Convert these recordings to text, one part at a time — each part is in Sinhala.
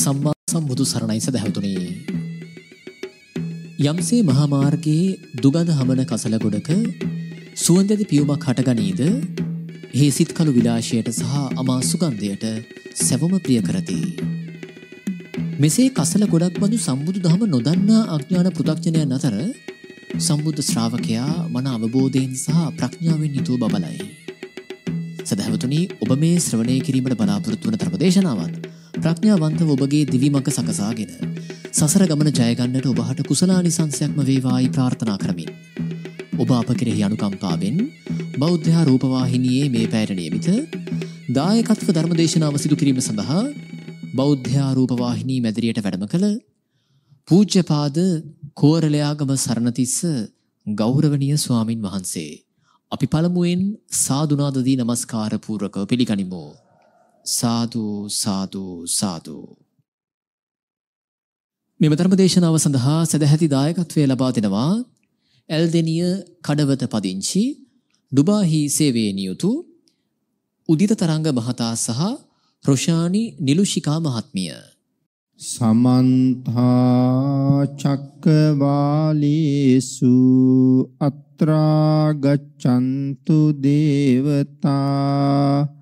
සම්මා සම්බුදු සරණයි සදැහැතුනේ. යම්සේ මහාමාර්ගයේ දුගඳ හමන කසල ගොඩක සුවඳැති පියුමක් හටගනීද හේ සිත්කලු විලාශයට සහ අමා සුගන්ධයට සැවම ප්‍රිය කරති. මෙසේ කසල ගොඩක් බඳු සම්බුදු දහම නොදන්නා අඥාන පෘථක්ජනයන් අතර සම්බුද්ධ ශ්‍රාවකයා මන අවබෝධයෙන් සහ ප්‍රඥාවෙන් යුතුව බබලයි. සැදැවතුනි ඔබ මේ ශ්‍රවණය කිරීමට බලාපොරොත්තු වන ධර්ම දේශනාවත් ප්‍රඥාවන්තව ඔබගේ දිවිමක සකසාගෙන සසර ගමන ජයගන්නට ඔබහට කුසලානිසංසයක්ම වේවායි ප්‍රාර්ථනා කරමින්. ඔබ අප කෙරෙහි අනුකම්පාවෙන් බෞද්ධහා රූපවාහිනයේ මේ පෑරණයමිත දායකත්ව ධර්මදේශනාව සිදු කිරීම සඳහා බෞද්ධයා රූපවාහිනී මැදිරියට වැඩම කළ පූජ්‍යපාද කෝරලයාගම සරණතිස්ස ගෞරවනීය ස්වාමින් වහන්සේ. අපි පළමුුවෙන් සාධනාදදී නමස්කාරපූර්කව පිළිගනිමෝ. සාදු සාදු සාදු මෙම ධර්ම දේශනාව සඳහා සදැහැති දායකත්වය ලබා දෙනවා ඇල්දෙනිය කඩවත පදිංචි ඩුබාහි සේවයේ නියුතු උදිත තරංග මහතා සහ රොෂානි නිලුෂිකා මහත්මිය සමන්ත චක්කවාලේසු අත්‍රා ගච්ඡන්තු දේවතා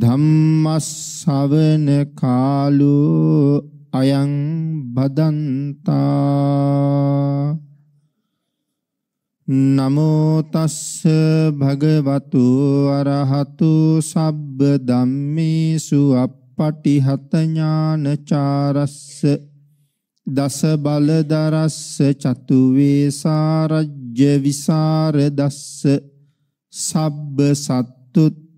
ධම්මස්සවන කාලෝ අයං බදන්තා නමෝ තස්ස භගවතු අරහතු සබ්බ ධම්මේසු අප්පටිහත ඥානචාරස්ස දස බල දරස්ස චතු වේසාරජ්‍ය විසර දස්ස සබ්බ සත්තුත්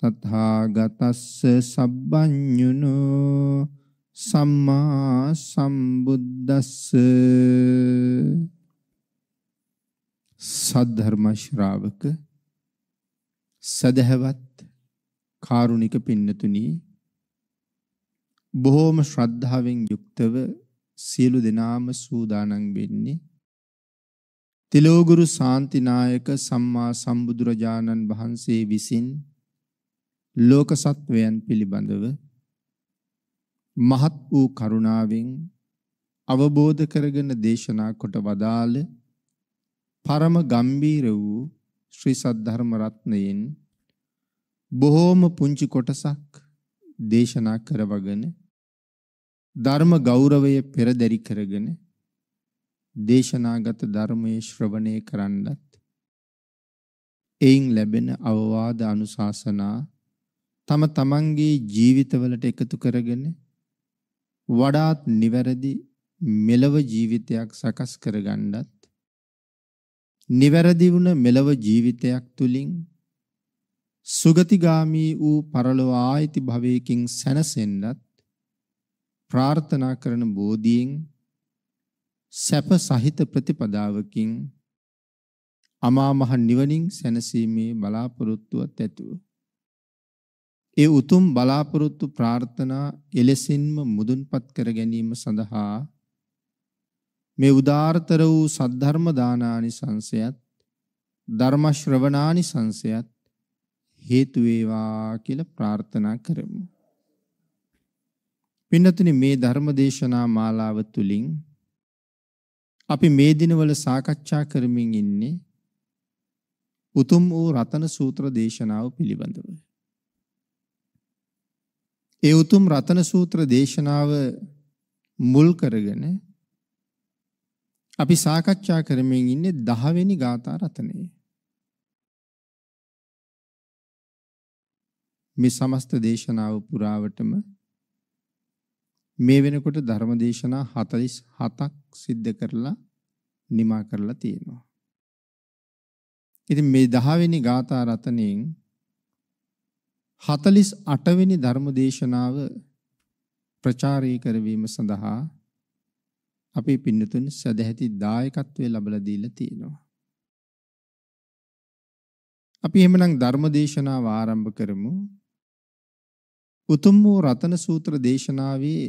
තථාගතස්ස සබ්බඤුනෝ සම්මා සම්බුද්දස්ස සද්ධර්ම ශ්‍රාවක සදහවත් කාරුණික පින්නතුනි බොහෝම ශ්‍රද්ධාවෙන් යුක්තව සියලු දෙනාම සූදානම් වෙන්නේ තිලෝගුරු සාන්තිනායක සම්මා සම්බුදුරජාණන් වහන්සේ විසින් ලෝක සත්වයන් පිළිබඳව මහත් වූ කරුණාවෙන් අවබෝධ කරගෙන දේශනා කොට වදාළ පරම ගම්බීර වූ ශ්‍රී සද්ධර්ම රත්නයෙන් බොහෝම පුංචි කොටසක් දේශනා කරවගෙන ධර්ම ගෞරවය පෙරදරි කරගෙන දේශනාගත ධර්මයේ ශ්‍රවණය කරන්නත් එයින් ලැබෙන අවවාද අනුශාසනා තම තමන්ගේ ජීවිතවලට එකතු කරගෙන වඩාත් නිවැරදි මෙලව ජීවිතයක් සකස් කරගන්නත් නිවැරදි වුණ මෙලව ජීවිතයක් තුලින් සුගතිගාමී වූ පරලෝ ආයිති භවයකින් සැනසෙන්නත් ප්‍රාර්ථනා කරන බෝධියෙන් සැප සහිත ප්‍රතිපදාවකින් අමා මහ නිවනින් සැනසීමේ බලාපොරොත්තුවත් ඇතුව ඒ උතුම් බලාපොරොත්තු ප්‍රාර්ථනා එලෙසින්ම මුදුන්පත් කර ගැනීම සඳහා මේ උදාාරතර වූ සද්ධර්ම දානානි සංසයත් ධර්ම ශ්‍රවණානි සංසයත් හේතු වේවා කියලා ප්‍රාර්ථනා කරමු. පින්නතුනි මේ ධර්ම දේශනා මාලාව තුලින් අපි මේ දිනවල සාකච්ඡා කරමින් ඉන්නේ උතුම් වූ රතන සූත්‍ර දේශනාව පිළිබඳව. ඒ උතුම් රතන සූත්‍ර දේශනාව මුල් කරගෙන අපි සාකච්ඡා කරමින් ඉන්නේ 10 වෙනි ගාථා රතනය. මේ සමස්ත දේශනාව පුරාවටම මේ වෙනකොට ධර්ම දේශනා 47ක් සිද්ධ කරලා නිමා කරලා තියෙනවා. ඉතින් මේ 10 වෙනි ගාථා රතනෙන් 48 වෙනි ධර්ම දේශනාව ප්‍රචාරය කරවීම සඳහා අපි පින්නතුන් සදැහැති දායකත්වයේ ලබලා දීලා තියෙනවා. අපි එහෙමනම් ධර්ම දේශනාව ආරම්භ කරමු. උතුම් වූ රතන සූත්‍ර දේශනාවේ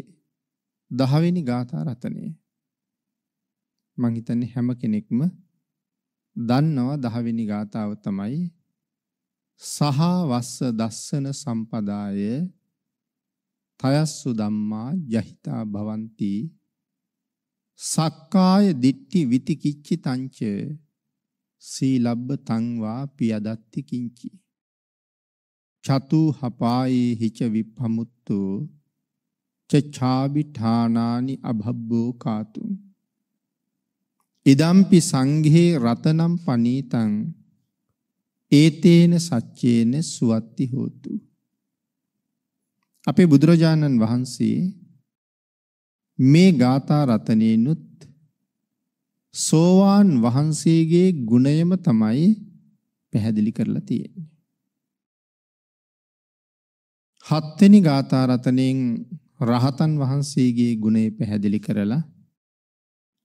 10 වෙනි ගාථා රතනය. මං හිතන්නේ හැම කෙනෙක්ම දන්නවා 10 වෙනි ගාතාව තමයි සහ වස්ස දස්සන සම්පදාය තයස්සු ධම්මා ජහිතා භවಂತಿ සක්කාය දිට්ඨි විතිකිච්චි තංච සීලබ්බ තංවා පියදත්ති කිංචි චතු හපායේ හිච විප්පමුත්තු චචාබි ඨානානි අභබ්බෝ කාතු ඉදම්පි සංඝේ රතනම් පනීතං ඒතේන සච්චේන සුවත්ති හෝතු. අපේ බුදුරජාණන් වහන්සේ මේ ගාථා රතනයනුත් සෝවාන් වහන්සේගේ ගුණයම තමයි පැහැදිලි කරලා තියෙන්නේ. හත්වෙනි ගාථා රතනෙන් රහතන් වහන්සේගේ ගුණය පැහැදිලි කරලා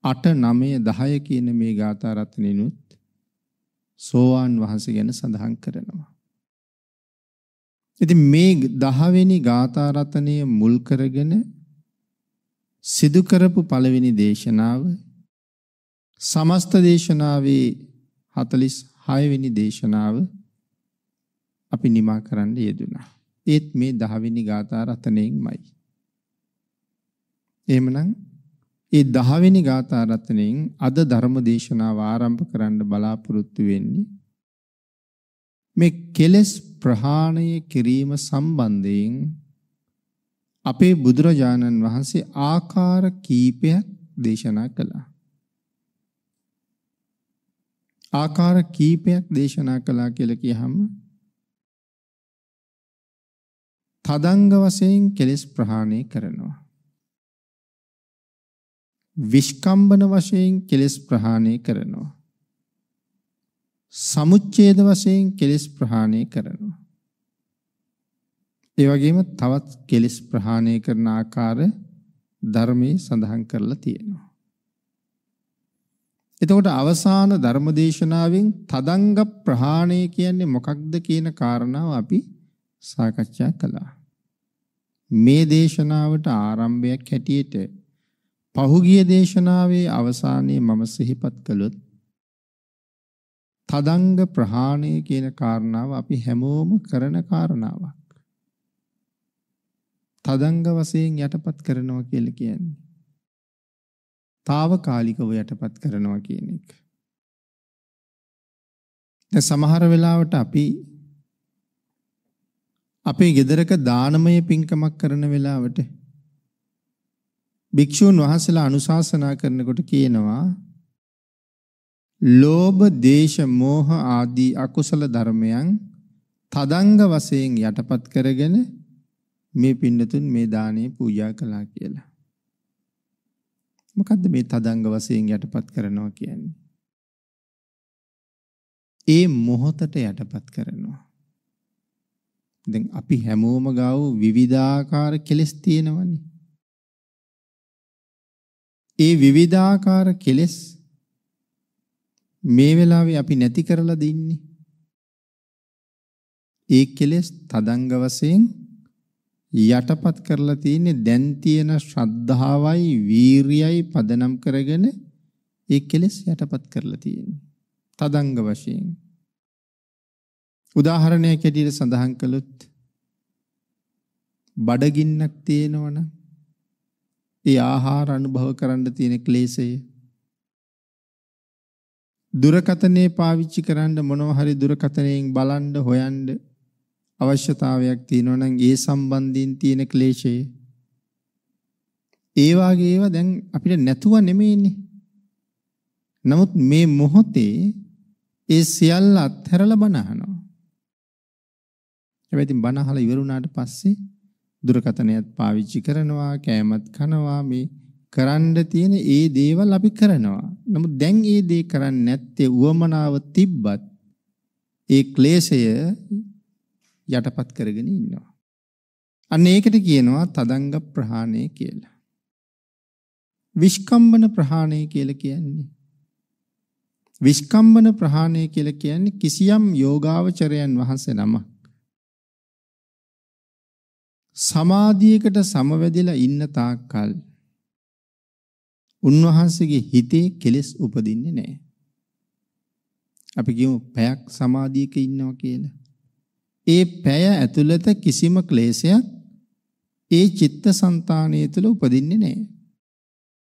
අට නමය දහය කියන මේ ගාථා රත්නනුත් සෝවාන් වහන්සේ ගැන සඳහන් කරනවා. ඉතින් මේ 10 වෙනි ගාථා රත්නය මුල් කරගෙන සිදු කරපු පළවෙනි දේශනාව සමස්ත දේශනාවේ 46 වෙනි දේශනාව අපි නිමා කරන්න යෙදුනා. ඒත් මේ 10 වෙනි ගාථා රත්නයෙන්මයි. එහෙමනම් ඒ 10 වෙනි ගාථා රත්නයෙන් අද ධර්ම දේශනාව ආරම්භ කරන්න බලාපොරොත්තු වෙන්නේ මේ කෙලෙස් ප්‍රහාණය කිරීම සම්බන්ධයෙන් අපේ බුදුරජාණන් වහන්සේ ආකාර කීපයක් දේශනා කළා. ආකාර කීපයක් දේශනා කළා කියලා කියහම තදංග වශයෙන් කෙලෙස් ප්‍රහාණය කරනවා. විස්කම්බන වශයෙන් කෙලෙස් ප්‍රහාණය කරනවා. සමුච්ඡේද වශයෙන් කෙලෙස් ප්‍රහාණය කරනවා. ඒ වගේම තවත් කෙලෙස් ප්‍රහාණය කරන ආකාර ධර්මයේ සඳහන් කරලා තියෙනවා. එතකොට අවසාන ධර්මදේශනාවෙන් තදංග ප්‍රහාණය කියන්නේ මොකක්ද කියන කාරණාව අපි සාකච්ඡා කළා. මේ දේශනාවට ආරම්භයක් හැටියට පහුගිය දේශනාවේ අවසානයේ මම සිහිපත් කළොත් තදංග ප්‍රහාණය කියන කාරණාව අපි හැමෝම කරන කාරණාවක්. තදංග වශයෙන් යටපත් කරනවා කියලා කියන්නේ. తాවකාලිකව යටපත් කරනවා කියන එක. දැන් සමහර වෙලාවට අපි අපේ ගෙදරක දානමය පින්කමක් කරන වෙලාවට භික්ෂූන් වහන්සේලා අනුශාසනා කරනකොට කියනවා ලෝභ දේශ මෝහ ආදී අකුසල ධර්මයන් තදංග වශයෙන් යටපත් කරගෙන මේ පින්නතුන් මේ දානේ පූජා කළා කියලා. මොකද්ද මේ තදංග වශයෙන් යටපත් කරනවා කියන්නේ? ඒ මොහොතට යටපත් කරනවා. දැන් අපි හැමෝම ගාව විවිධාකාර කෙලෙස් තියෙනවනේ. ඒ විවිධාකාර කෙලෙස් මේ වෙලාවේ අපි නැති කරලා දින්නේ. ඒ කෙලෙස් තදංග වශයෙන් යටපත් කරලා තියෙන්නේ දැන් තියෙන ශ්‍රද්ධාවයි වීරියයි පදනම් කරගෙන ඒ කෙලෙස් යටපත් කරලා තියෙන්නේ. තදංග වශයෙන්. උදාහරණයක් ඇටියට සඳහන් කළොත් බඩගින්නක් තියෙනවනම් ඒ ආහාර අනුභව කරන්න තියෙන ක්ලේශය දුරකතනේ පාවිච්චි කරන්න මොනවා හරි දුරකතනෙන් බලන්න හොයන්න අවශ්‍යතාවයක් තියෙනවා නම් ඒ සම්බන්ධයෙන් තියෙන ක්ලේශය ඒ වගේ ඒවා දැන් අපිට නැතුව නෙමෙයිනේ නමුත් මේ මොහොතේ ඒ සියල්ල අත්හැරලා බනහනවා හැබැයි ඉතින් බනහලා ඉවරුණාට පස්සේ දුරකතනයත් පාවිච්චි කරනවා, කෑමත් කනවා මේ කරන්න තියෙන ඒ දේවල් අපි කරනවා. නමුත් දැන් ඒ දේ කරන්නේ නැත්තේ උවමනාව තිබ්බත් ඒ ක්ලේශය යටපත් කරගෙන ඉන්නවා. අන්න ඒකට කියනවා තදංග ප්‍රහාණය කියලා. විස්කම්බන ප්‍රහාණය කියලා කියන්නේ විස්කම්බන ප්‍රහාණය කියලා කියන්නේ කිසියම් යෝගාවචරයන් වහන්සේ නමක් සමාධියකට සමවැදෙලා ඉන්න තාක්කල් උන්වහන්සේගේ හිතේ කෙලෙස් උපදින්නේ නැහැ. අපි කියමු පැයක් සමාධියක ඉන්නවා කියලා. ඒ පැය ඇතුළත කිසිම ක්ලේශයක් ඒ චිත්තසංතානය තුළ උපදින්නේ නැහැ.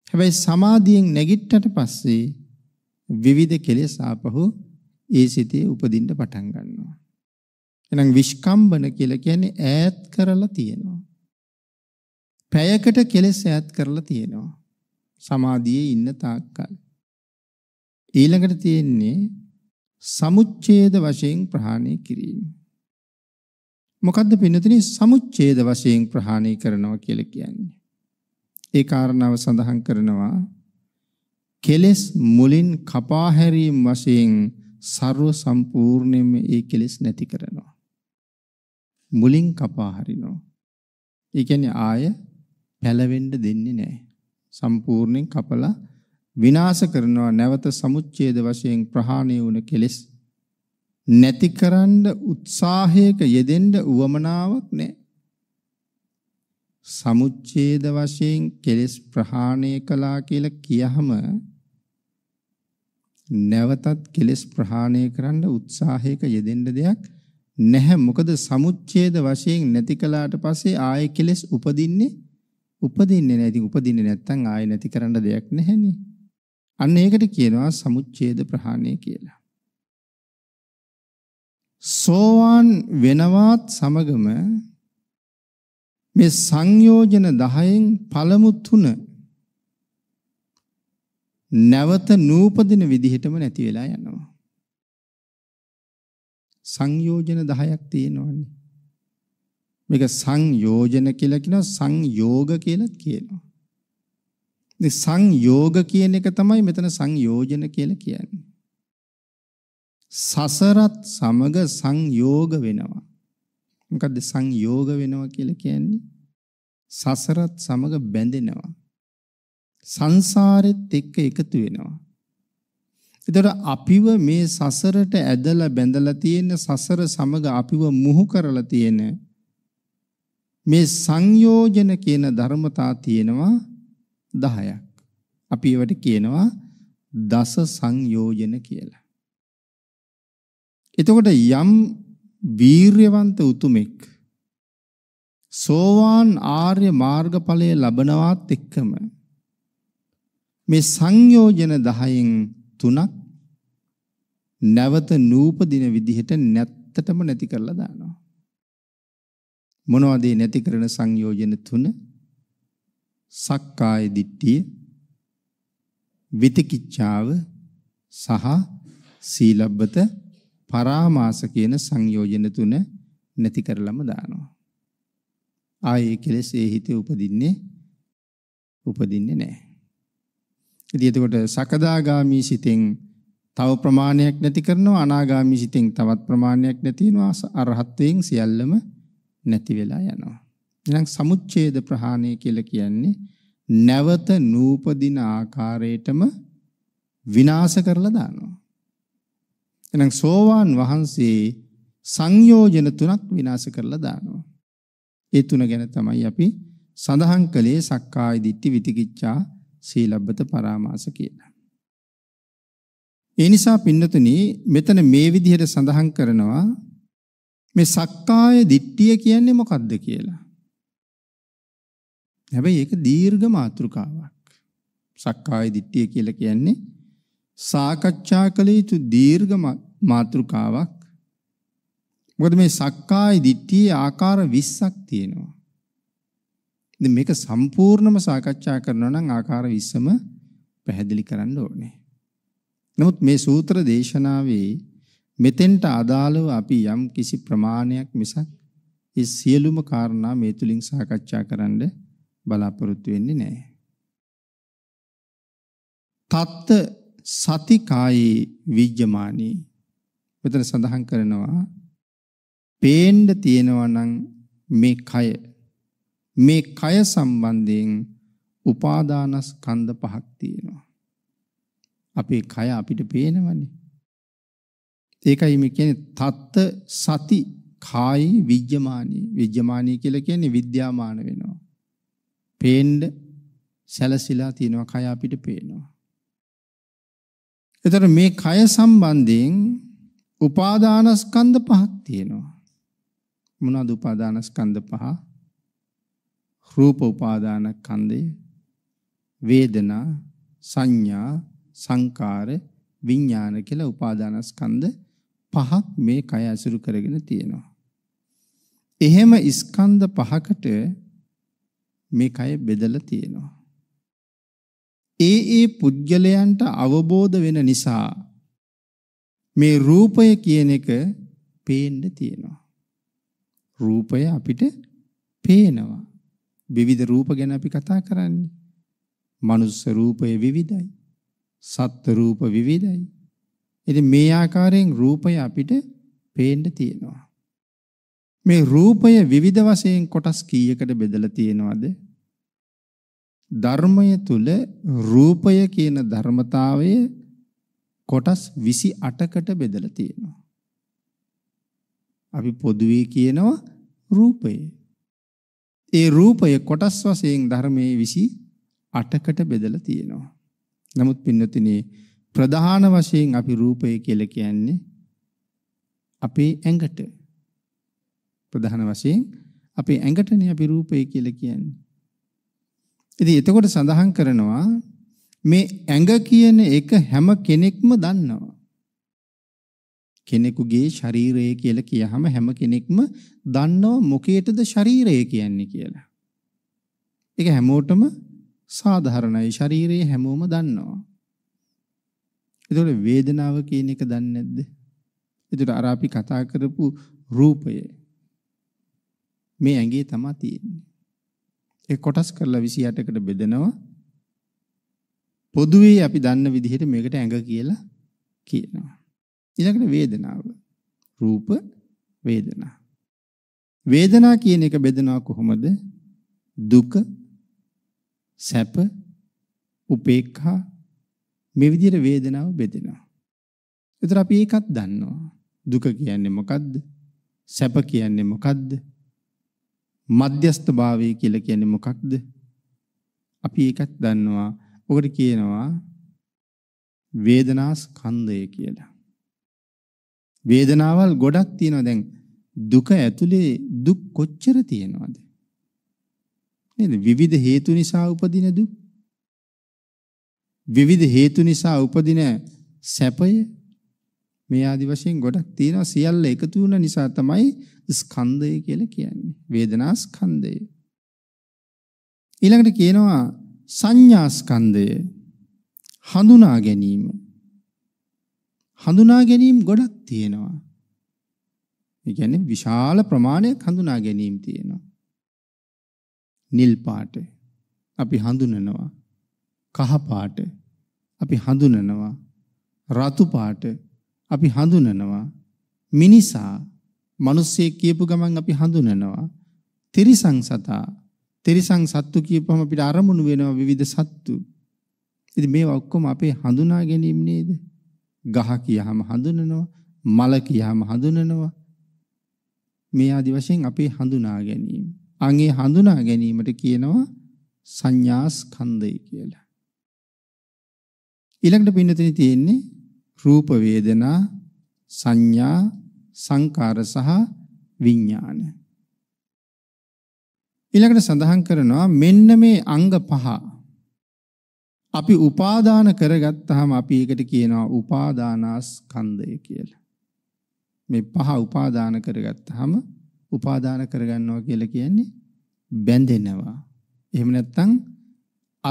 හැබැයි සමාධියෙන් නැගිට්ටට පස්සේ විවිධ කෙලෙස් ආපහු ඒ සිතේ උපදින්න පටන් ගන්නවා. එහෙනම් විස්කම්බන කියලා කියන්නේ ඈත් කරලා තියෙනවා. පැයකට කෙලෙස් ඈත් කරලා තියෙනවා. සමාධියේ ඉන්න තාක්කල්. ඊළඟට තියෙන්නේ සමුච්ඡේද වශයෙන් ප්‍රහාණය කිරීම. මොකද්ද පින්නතනි සමුච්ඡේද වශයෙන් ප්‍රහාණය කරනවා කියලා කියන්නේ? ඒ කාරණාව සඳහන් කරනවා කෙලෙස් මුලින් කපා හැරීම වශයෙන් ਸਰව සම්පූර්ණයෙන්ම ඒ කෙලෙස් නැති කරනවා. මුලින් කපා හරිනවා. ඒ කියන්නේ ආය පැලවෙන්න දෙන්නේ නැහැ. සම්පූර්ණයෙන් කපලා විනාශ කරනවා නැවත සමුච්ඡේද වශයෙන් ප්‍රහාණය වුණ කෙලෙස් නැතිකරන්න උත්සාහයක යෙදෙන්න උවමනාවක් නැහැ. සමුච්ඡේද වශයෙන් කෙලෙස් ප්‍රහාණය කළා කියලා කියහම නැවතත් කෙලෙස් ප්‍රහාණය කරන්න උත්සාහයක යෙදෙන්න දෙයක් නැහැ මොකද සමුච්ඡේද වශයෙන් නැති කළාට පස්සේ ආයෙ කෙලෙස් උපදින්නේ උපදින්නේ නැහැ. ඉතින් උපදින්නේ නැත්නම් ආයෙ නැති කරන්න දෙයක් නැහැනේ. අන්න ඒකට කියනවා සමුච්ඡේද ප්‍රහාණය කියලා. සෝවාන් වෙනවත් සමගම මේ සංයෝජන 10න් පළමු තුන නැවත නූපදින විදිහටම නැති වෙලා යනවා. සංයෝජන 10ක් තියෙනවනේ. මේක සංයෝජන කියලා කියනවා සංයෝග කියලාත් කියනවා. ඉතින් සංයෝග කියන එක තමයි මෙතන සංයෝජන කියලා කියන්නේ. සසරත් සමග සංයෝග වෙනවා. මොකද්ද සංයෝග වෙනවා කියලා කියන්නේ? සසරත් සමග බැඳෙනවා. සංසාරෙත් එක්ක එකතු වෙනවා. එතකොට අපිව මේ සසරට ඇදලා බැඳලා තියෙන සසර සමග අපිව මුහු කරලා තියෙන මේ සංයෝජන කියන ධර්මතා තියෙනවා 10ක්. අපි ඒවට කියනවා දස සංයෝජන කියලා. එතකොට යම් වීර්යවන්ත උතුමෙක් සෝවාන් ආර්ය මාර්ගඵලය ලබනවත් එක්කම මේ සංයෝජන 10න් තුනක් නැවත නූපදින විදිහට නැත්තටම නැති කරලා දානවා. මොනවද නැති කරන සංයෝජන තුන? සක්කාය දිට්ඨිය, විතිකිච්ඡාව සහ සීලබ්බත පරාමාස කියන සංයෝජන තුන නැති කරලම දානවා. ආයේ කෙලෙස් ඒ හිතේ උපදින්නේ උපදින්නේ නැහැ. ඉතින් එතකොට සකදාගාමි සිතෙන් තව ප්‍රමාණයක් නැති කරනවා අනාගාමි සිතෙන් තවත් ප්‍රමාණයක් නැති වෙනවා අරහත්වයෙන් සියල්ලම නැති වෙලා යනවා. එහෙනම් සමුච්ඡේද ප්‍රහාණය කියලා කියන්නේ නැවත නූපදින ආකාරයටම විනාශ කරලා දානවා. එහෙනම් සෝවාන් වහන්සේ සංයෝජන තුනක් විනාශ කරලා දානවා. ඒ තුන ගැන තමයි අපි සඳහන් කළේ සක්කාය දිට්ඨි විතිකිච්ඡා සීලබ්බත පරාමාස කියලා. ඒ නිසා පින්නතුනි මෙතන මේ විදිහට සඳහන් කරනවා මේ සක්කාය දිට්ඨිය කියන්නේ මොකද්ද කියලා. හැබැයි ඒක දීර්ඝ මාතෘකාවක්. සක්කාය දිට්ඨිය කියලා කියන්නේ සාකච්ඡා කළ යුතු දීර්ඝ මාතෘකාවක්. මොකද මේ සක්කාය දිට්ඨියේ ආකාර 20ක් තියෙනවා. ඉතින් මේක සම්පූර්ණම සාකච්ඡා කරනවා නම් ආකාර 20ම පැහැදිලි කරන්න ඕනේ. නමුත් මේ සූත්‍ර දේශනාවේ මෙතෙන්ට අදාළව අපි යම් කිසි ප්‍රමාණයක් මිසක් ඒ සියලුම කාරණා මේ තුලින් සාකච්ඡා කරන්න බලාපොරොත්තු වෙන්නේ නැහැ. තත්ත සතිකායේ විජ්ජමානී මෙතන සඳහන් කරනවා පේන්න තියෙනවා නම් මේ කය මේ කය සම්බන්ධයෙන් උපාදානස්කන්ධ පහක් තියෙනවා. අපේ කය අපිට පේනවනේ. ඒකයි මේ කියන්නේ තත්ත සති කායි විජ්ජමානී. විජ්ජමානී කියලා කියන්නේ විද්‍යාමාන වෙනවා. පේන්න සැලසිලා තියෙනවා කය අපිට පේනවා. එතකොට මේ කය සම්බන්ධයෙන් උපාදානස්කන්ධ පහක් තියෙනවා. මොනවාද උපාදානස්කන්ධ පහ? රූප උපාදාන කන්දේ වේදනා සංඥා සංකාර විඥාන කියලා උපාදානස්කන්ධ පහක් මේ කය අසුරු කරගෙන තියෙනවා. එහෙම ස්කන්ධ පහකට මේ කය බෙදලා තියෙනවා. ඒ ඒ පුද්ගලයන්ට අවබෝධ වෙන නිසා මේ රූපය කියන එක පේන්න තියෙනවා. රූපය අපිට පේනවා. විවිධ රූප ගැන අපි කතා කරන්නේ. මනුස්ස රූපය විවිධයි. සත්ත්ව රූප විවිධයි. ඉතින් මේ ආකාරයෙන් රූපය අපිට පේන්න තියෙනවා. මේ රූපය විවිධ වශයෙන් කොටස් කීයකට බෙදලා තියෙනවද? ධර්මය තුල රූපය කියන ධර්මතාවය කොටස් 28කට බෙදලා තියෙනවා. අපි පොදුවේ කියනවා රූපය. ඒ රූපය කොටස් වශයෙන් ධර්මයේ 28කට බෙදලා තියෙනවා. නමුත් පින්නතිනේ ප්‍රධාන වශයෙන් අපි රූපය කියලා කියන්නේ අපේ ඇඟට ප්‍රධාන වශයෙන් අපේ ඇඟටනේ අපි රූපය කියලා කියන්නේ. ඉතින් එතකොට සඳහන් කරනවා මේ ඇඟ කියන එක හැම කෙනෙක්ම දන්නවා. කෙනෙකුගේ ශරීරය කියලා කියහම හැම කෙනෙක්ම දන්නව මොකේටද ශරීරය කියන්නේ කියලා. ඒක හැමෝටම සාධාරණයි. ශරීරය හැමෝම දන්නවා. ඒතකොට වේදනාව කියන එක දන්නේ නැද්ද? ඒතකොට අර අපි කතා කරපු රූපය මේ ඇඟේ තමයි තියෙන්නේ. ඒ කොටස් කරලා 28කට බෙදනවා. පොදුවේ අපි දන්න විදිහට මේකට ඇඟ කියලා කියනවා. ඊළඟට වේදනාව. රූප වේදනා. වේදනා කියන එක බෙදනවා කොහොමද? දුක, සැප, උපේක්ඛා මේ විදිහට වේදනාව බෙදෙනවා. ඒතර අපි ඒකත් දන්නවා. දුක කියන්නේ මොකද්ද? සැප කියන්නේ මොකද්ද? මධ්‍යස්ථභාවය කියලා කියන්නේ මොකක්ද? අපි ඒකත් දන්නවා. ඔකට කියනවා වේදනා ස්කන්ධය කියලා. වේදනාවල් ගොඩක් තියෙනවා දැන් දුක ඇතුලේ දුක් කොච්චර තියෙනවද නේද විවිධ හේතු නිසා උපදින දුක් විවිධ හේතු නිසා උපදින සැපය මේ ආදි වශයෙන් ගොඩක් තියෙනවා සියල්ල එකතු වුණ නිසා තමයි ස්කන්ධය කියලා කියන්නේ වේදනා ස්කන්ධය ඊළඟට කියනවා සංඥා ස්කන්ධය හඳුනා ගැනීම හඳුනා ගැනීම ගොඩක් තියෙනවා. ඒ කියන්නේ විශාල ප්‍රමාණයක් හඳුනා ගැනීම තියෙනවා. නිල් පාට අපි හඳුනනවා. කහ පාට අපි හඳුනනවා. රතු පාට අපි හඳුනනවා. මිනිසා මිනිස්සේ කියපු ගමන් අපි හඳුනනවා. තිරිසං සතා තිරිසං සත්තු කියපුවම අපිට අරමුණු වෙනවා විවිධ සත්තු. ඉතින් මේවා ඔක්කොම අපේ හඳුනා ගැනීම නේද? ගහ කියහම හඳුනනවා, මල කියහම හඳුනනවා. මේ ආදි වශයෙන් අපේ හඳුනා ගැනීම. අන්ගේ හඳුනා ගැනීමට කියනවා සංඥා ස්කන්ධය කියලා. ඊළඟට පින්නතේ තියෙන්නේ රූප වේදනා සංඥා සංකාර සහ විඥාන. ඊළඟට සඳහන් කරනවා මෙන්න මේ අංග පහ අපි උපාදාන කරගත්තාම අපි ඒකට කියනවා උපාදානස්කන්ධය කියලා. මේ පහ උපාදාන කරගත්තාම උපාදාන කරගන්නවා කියලා කියන්නේ බැඳෙනවා. එහෙම නැත්නම්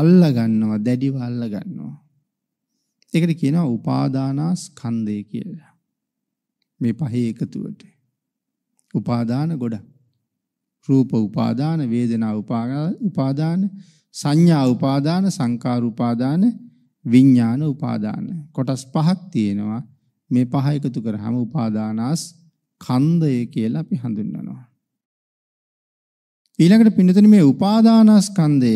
අල්ලා ගන්නවා, දැඩිව අල්ලා ගන්නවා. ඒකට කියනවා උපාදානස්කන්ධය කියලා. මේ පහේ එකතුවට. උපාදාන ගොඩක්. රූප උපාදාන, වේදනා උපාදාන, සංඥා උපාදාන සංකාර උපාදාන විඥාන උපාදාන කොටස් පහක් තියෙනවා මේ පහ එකතු කරාම උපාදානස් කන්දය කියලා අපි හඳුන්වනවා ඊළඟට පින්නතන මේ උපාදානස්කන්ධය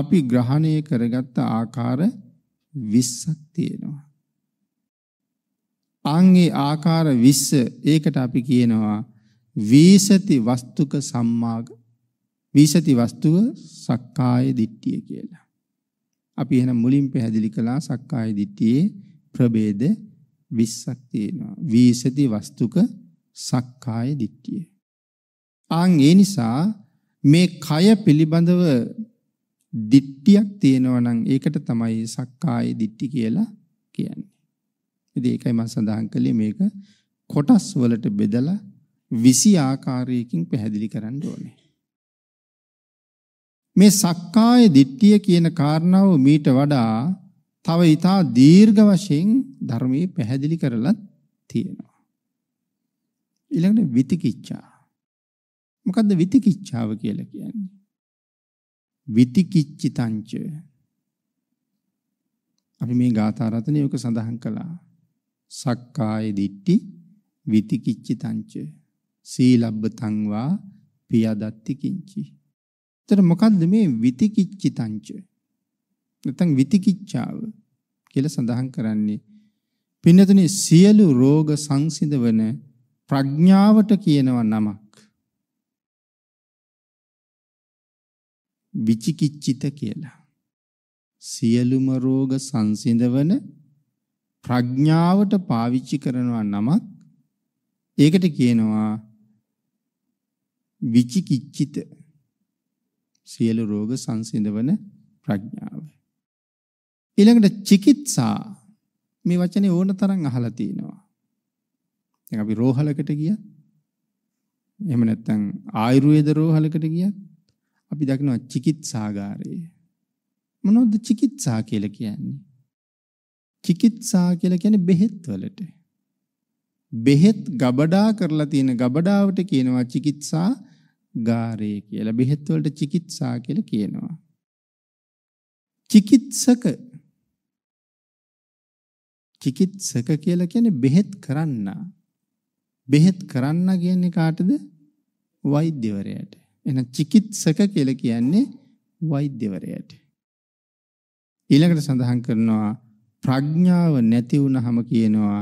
අපි ග්‍රහණය කරගත්ත ආකාර 20ක් තියෙනවා ආන්ගේ ආකාර 20 ඒකට අපි කියනවා වීසති වස්තුක සම්මා විසති වස්තුව සක්කාය දිට්ඨිය කියලා. අපි එහෙනම් මුලින් පැහැදිලි කළා සක්කාය දිට්ඨියේ ප්‍රභේද 20ක් තියෙනවා. විසති වස්තුක සක්කාය දිට්ඨිය. ආන් ඒ නිසා මේ කය පිළිබඳව දිට්ඨියක් තියෙනවා නම් ඒකට තමයි සක්කාය දිට්ඨි කියලා කියන්නේ. ඉතින් ඒකයි මම සඳහන් කළේ මේක කොටස් වලට බෙදලා 20 ආකාරයකින් පැහැදිලි කරන්න ඕනේ. මේ සක්කාය දිට්ඨිය කියන කාරණාව මීට වඩා තව ඊටා දීර්ඝ වශයෙන් ධර්මයේ පැහැදිලි කරලා තියෙනවා. ඊළඟට විතිකිච්ඡා. මොකද්ද විතිකිච්ඡාව කියලා කියන්නේ? විතිකිච්චිතංච අපි මේ ගාථා රත්නයේ ඔක සඳහන් කළා. සක්කාය දිට්ටි විතිකිච්චිතංච සීලබ්බතං වා පියදත්ති කිංචි එතන මොකද්ද මේ විතිකිච්චිතංච? නැත්නම් විතිකිච්ඡාව කියලා සඳහන් කරන්නේ. පින්නතුනි සියලු රෝග සංසිඳවන ප්‍රඥාවට කියනවා නමක්. විචිකිච්ඡිත කියලා. සියලුම රෝග සංසිඳවන ප්‍රඥාවට පාවිච්චි කරනවා නමක්. ඒකට කියනවා විචිකිච්ඡිත සියලු රෝග සංසිඳවන ප්‍රඥාව. ඊළඟට චිකිත්සා මේ වචනේ ඕන තරම් අහලා තිනවා. දැන් අපි රෝහලකට ගියත් එහෙම නැත්නම් ආයුර්වේද රෝහලකට ගියත් අපි දකිනවා චිකිත්සාගාරය. මොනවද චිකිත්සා කියලා කියන්නේ? චිකිත්සා කියලා කියන්නේ බෙහෙත් වලට. බෙහෙත් ගබඩා කරලා තියෙන ගබඩාවට කියනවා චිකිත්සා ගාරේ කියලා බෙහෙත් වලට චිකිත්සා කියලා කියනවා. චිකිත්සක චිකිත්සක කියලා කියන්නේ බෙහෙත් කරන්න. බෙහෙත් කරන්න කියන්නේ කාටද? වෛද්‍යවරයාට. එහෙනම් චිකිත්සක කියලා කියන්නේ වෛද්‍යවරයාට. ඊළඟට සඳහන් කරනවා ප්‍රඥාව නැති වුනහම කියනවා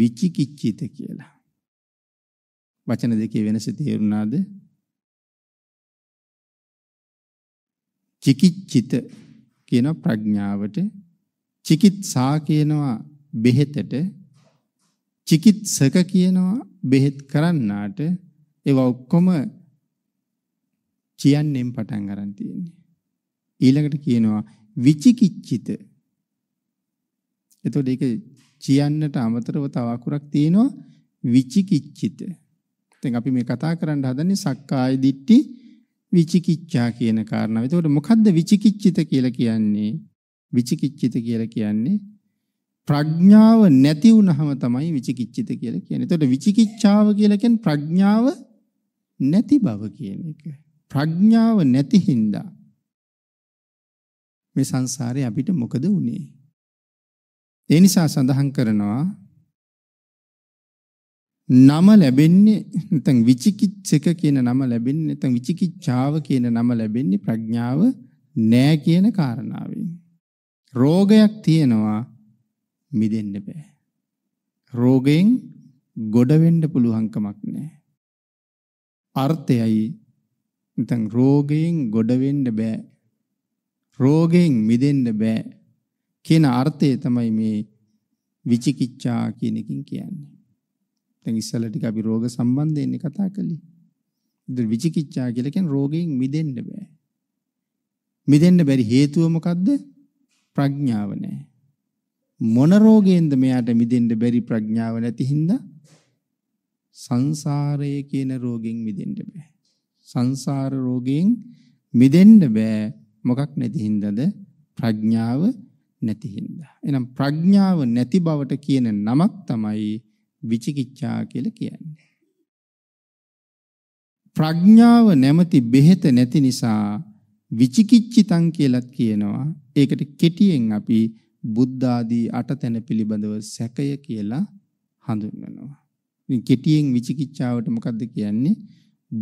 විචිකිච්ඡිත කියලා. වචන දෙකේ වෙනස තේරුණාද? චිකිච්චිත කියන ප්‍රඥාවට චිකිත්සා කියනවා බෙහෙතට චිකිත්සක කියනවා බෙහෙත් කරන්නාට ඒවා ඔක්කොම කියන්නෙන් පටන් ගන්න තියෙන්නේ ඊළඟට කියනවා විචිකිච්චිත එතකොට ඒක කියන්නට අමතරව තව අකුරක් තියෙනවා විචිකිච්චිත දැන් අපි මේ කතා කරන්න හදන්නේ සක්කාය දිට්ඨි විචිකිච්ඡා කියන කාරණාව. එතකොට මොකද්ද විචිකිච්ඡිත කියලා කියන්නේ? විචිකිච්ඡිත කියලා කියන්නේ ප්‍රඥාව නැති වුනහම තමයි විචිකිච්ඡිත කියලා කියන්නේ. එතකොට විචිකිච්ඡාව කියලා කියන්නේ ප්‍රඥාව නැති බව කියන එක. ප්‍රඥාව නැති හින්දා මේ සංසාරේ අපිට මොකද වුනේ? ඒ නිසා සඳහන් කරනවා නම ලැබෙන්නේ නැත්නම් විචිකිච්ඡක කියන නම ලැබෙන්නේ නැත්නම් විචිකිච්ඡාව කියන නම ලැබෙන්නේ ප්‍රඥාව නෑ කියන කාරණාවෙන්. රෝගයක් තියෙනවා මිදෙන්න බෑ. රෝගයෙන් ගොඩ වෙන්න පුළුවන්කමක් නෑ. අර්ථයයි නැත්නම් රෝගයෙන් ගොඩ වෙන්න බෑ. රෝගයෙන් මිදෙන්න බෑ කියන අර්ථය තමයි මේ විචිකිච්ඡා කියන එකකින් කියන්නේ. දැන් ඉස්සලා ටික අපි රෝග සම්බන්ධයෙන් කතා කළේ. ඉතින් විචිකිච්ඡා කියලා කියන්නේ රෝගයෙන් මිදෙන්න බෑ. මිදෙන්න බැරි හේතුව මොකද්ද? ප්‍රඥාව නැහැ. මොන රෝගයෙන්ද මෙයාට මිදෙන්න බැරි ප්‍රඥාව නැති හින්දා සංසාරය කියන රෝගෙන් මිදෙන්න බෑ. සංසාර රෝගයෙන් මිදෙන්න බෑ මොකක් නැති හින්දාද? ප්‍රඥාව නැති හින්දා. එහෙනම් ප්‍රඥාව නැති බවට කියන නමක් තමයි විචිකිච්ඡා කියලා කියන්නේ. ප්‍රඥාව නැමැති බෙහෙත නැති නිසා විචිකිච්ඡිතං කියලත් කියනවා. ඒකට කෙටියෙන් අපි බුද්ධ ආදී අටතැන පිළිබඳව සැකය කියලා හඳුන්වනවා. ඉතින් කෙටියෙන් විචිකිච්ඡාවට මොකද්ද කියන්නේ?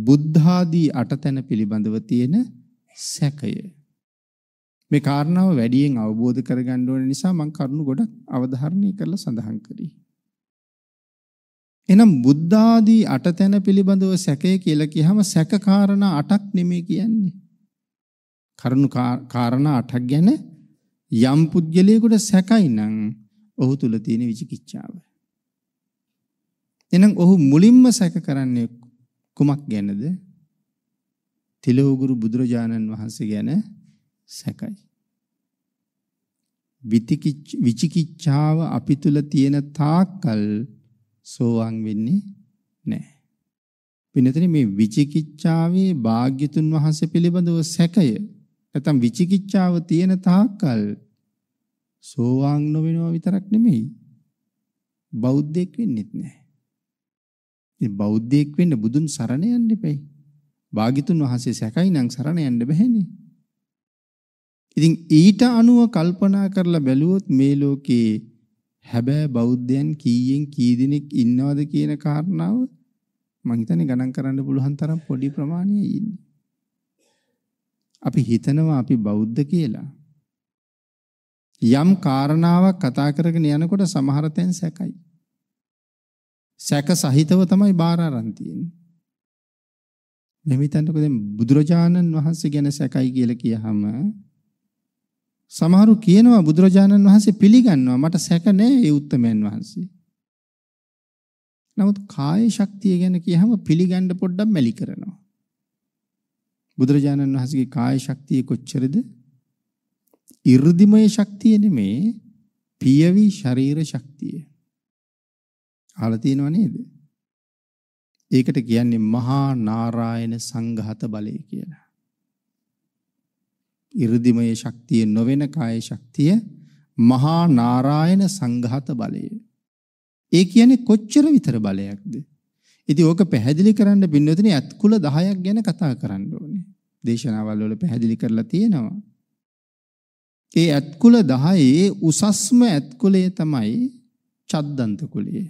බුද්ධ ආදී අටතැන පිළිබඳව තියෙන සැකය. මේ කාරණාව වැඩියෙන් අවබෝධ කරගන්න ඕන නිසා මම කරුණු ගොඩක් අවධාරණය කරලා සඳහන් කරේ. එහෙනම් බුද්ධාදී අටතැන පිළිබඳව සැකය කියලා කියහම සැක කාරණා අටක් නෙමෙයි කියන්නේ. කරුණු කාරණා අටක් ගැන යම් පුද්ගලයෙකුට සැකයි නම් ඔහු තුල තියෙන විචිකිච්ඡාව. එහෙනම් ඔහු මුලින්ම සැක කරන්නේ කුමක් ගැනද? තිලෝගුරු බුදුරජාණන් වහන්සේ ගැන සැකයි. විචිකිච්ඡාව අපි තුල තියෙන තාක්කල් සෝවාන් වෙන්නේ නැහැ. පින්නතනේ මේ විචිකිච්ඡාවේ භාග්‍යතුන් වහන්සේ පිළිබඳව සැකය නැත්නම් විචිකිච්ඡාව තියෙන තාක්කල් සෝවාන් නොවෙනවා විතරක් නෙමෙයි බෞද්ධයෙක් වෙන්නෙත් නැහැ. ඉතින් බෞද්ධයෙක් වෙන්න බුදුන් සරණ යන්න එපයි. භාග්‍යතුන් වහන්සේ සැකයි නම් සරණ යන්න බැහැනේ. ඉතින් ඊට අනුව කල්පනා කරලා බැලුවොත් මේ ලෝකේ හැබැයි බෞද්ධයන් කීයෙන් කී දෙනෙක් ඉන්නවද කියන කාරණාව මම හිතන්නේ ගණන් කරන්න පුළුවන් තරම් පොඩි ප්‍රමාණයේ ඉන්නේ. අපි හිතනවා අපි බෞද්ධ කියලා. යම් කාරණාවක් කතා කරගෙන යනකොට සමහර තැන් සැකයි. සැක සහිතව තමයි බාර අරන් තියෙන්නේ. මෙමිතන්ටකෝ දැන් බුදුරජාණන් වහන්සේ ගැන සැකයි කියලා කියහම සමහරු කියනවා බුදුරජාණන් වහන්සේ පිළිගන්නවා මට සැක නෑ ඒ උත්තමයන් වහන්සේ. නමුත් කාය ශක්තිය ගැන කියහම පිළිගන්න පොඩ්ඩක් මැලි කරනවා. බුදුරජාණන් වහන්සේගේ කාය ශක්තිය කොච්චරද? 이르දිමය ශක්තිය නෙමේ පියවි ශරීර ශක්තිය. අහලා තියෙනව නේද? ඒකට කියන්නේ මහා නාරායන සංඝහත බලය කියලා. 이르දිමයේ ශක්තිය නොවන කාය ශක්තිය මහා නාරායන සංඝාත බලය. ඒ කියන්නේ කොච්චර විතර බලයක්ද? ඉතින් ඕක පැහැදිලි කරන්න බින්නොතනේ අත්කුල 10ක් ගැන කතා කරන්න ඕනේ. දේශනාවල් වල පැහැදිලි කරලා තියෙනවා. ඒ අත්කුල 10 උසස්ම අත්කුලය තමයි චද්දන්ත කුලය.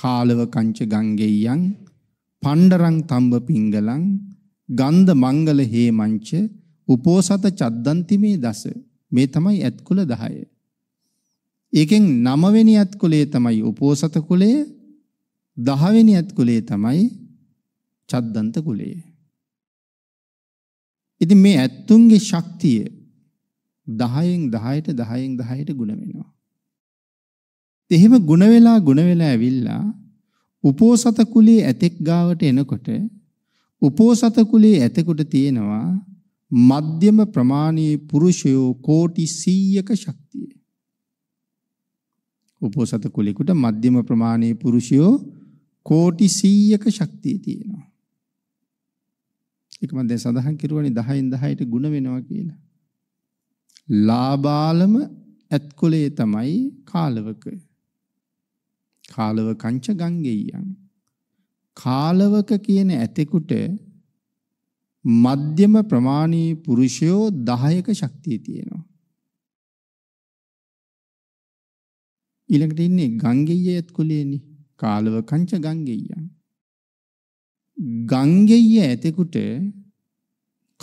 කාලව කංච ගංගෙයන් පණ්ඩරං තම්බ පිංගලං ගන්ධ මංගල හේමංච උපෝසත චද්දන්තිමේ දස මේ තමයි ඇත් කුල 10. ඒකෙන් 9 වෙනි ඇත් කුලේ තමයි උපෝසත කුලය 10 වෙනි ඇත් කුලේ තමයි චද්දන්ත කුලය. ඉතින් මේ ඇත්තුන්ගේ ශක්තිය 10න් 10ට 10න් 10ට ගුණ වෙනවා. එහෙම ගුණ වෙලා ගුණ වෙලා ඇවිල්ලා උපෝසත කුලයේ ඇතෙක් ගාවට එනකොට උපෝසත කුලයේ ඇතෙකුට තියෙනවා මධ්‍යම ප්‍රමාණයේ පුරුෂයෝ කෝටි 100ක ශක්තිය. උපෝසත කුලයකට මධ්‍යම ප්‍රමාණයේ පුරුෂයෝ කෝටි 100ක ශක්තිය තියෙනවා. ඒක මම දැන් සඳහන් කරුවනේ 10න් 10ට ಗುಣ වෙනවා කියලා. ලාබාලම ඇත්කොලේ තමයි කාලවක. කාලව කංච ගංගෙයන්. කාලවක කියන ඇතෙකුට මධ්‍යම ප්‍රමාණී පුරුෂයෝ 10ක ශක්තිය තියෙනවා. ඊළඟට ඉන්නේ ගංගෙය්‍යයත් කුලේනි. කාලව කංච ගංගෙය්‍යං. ගංගෙය්‍ය ඇතෙකුට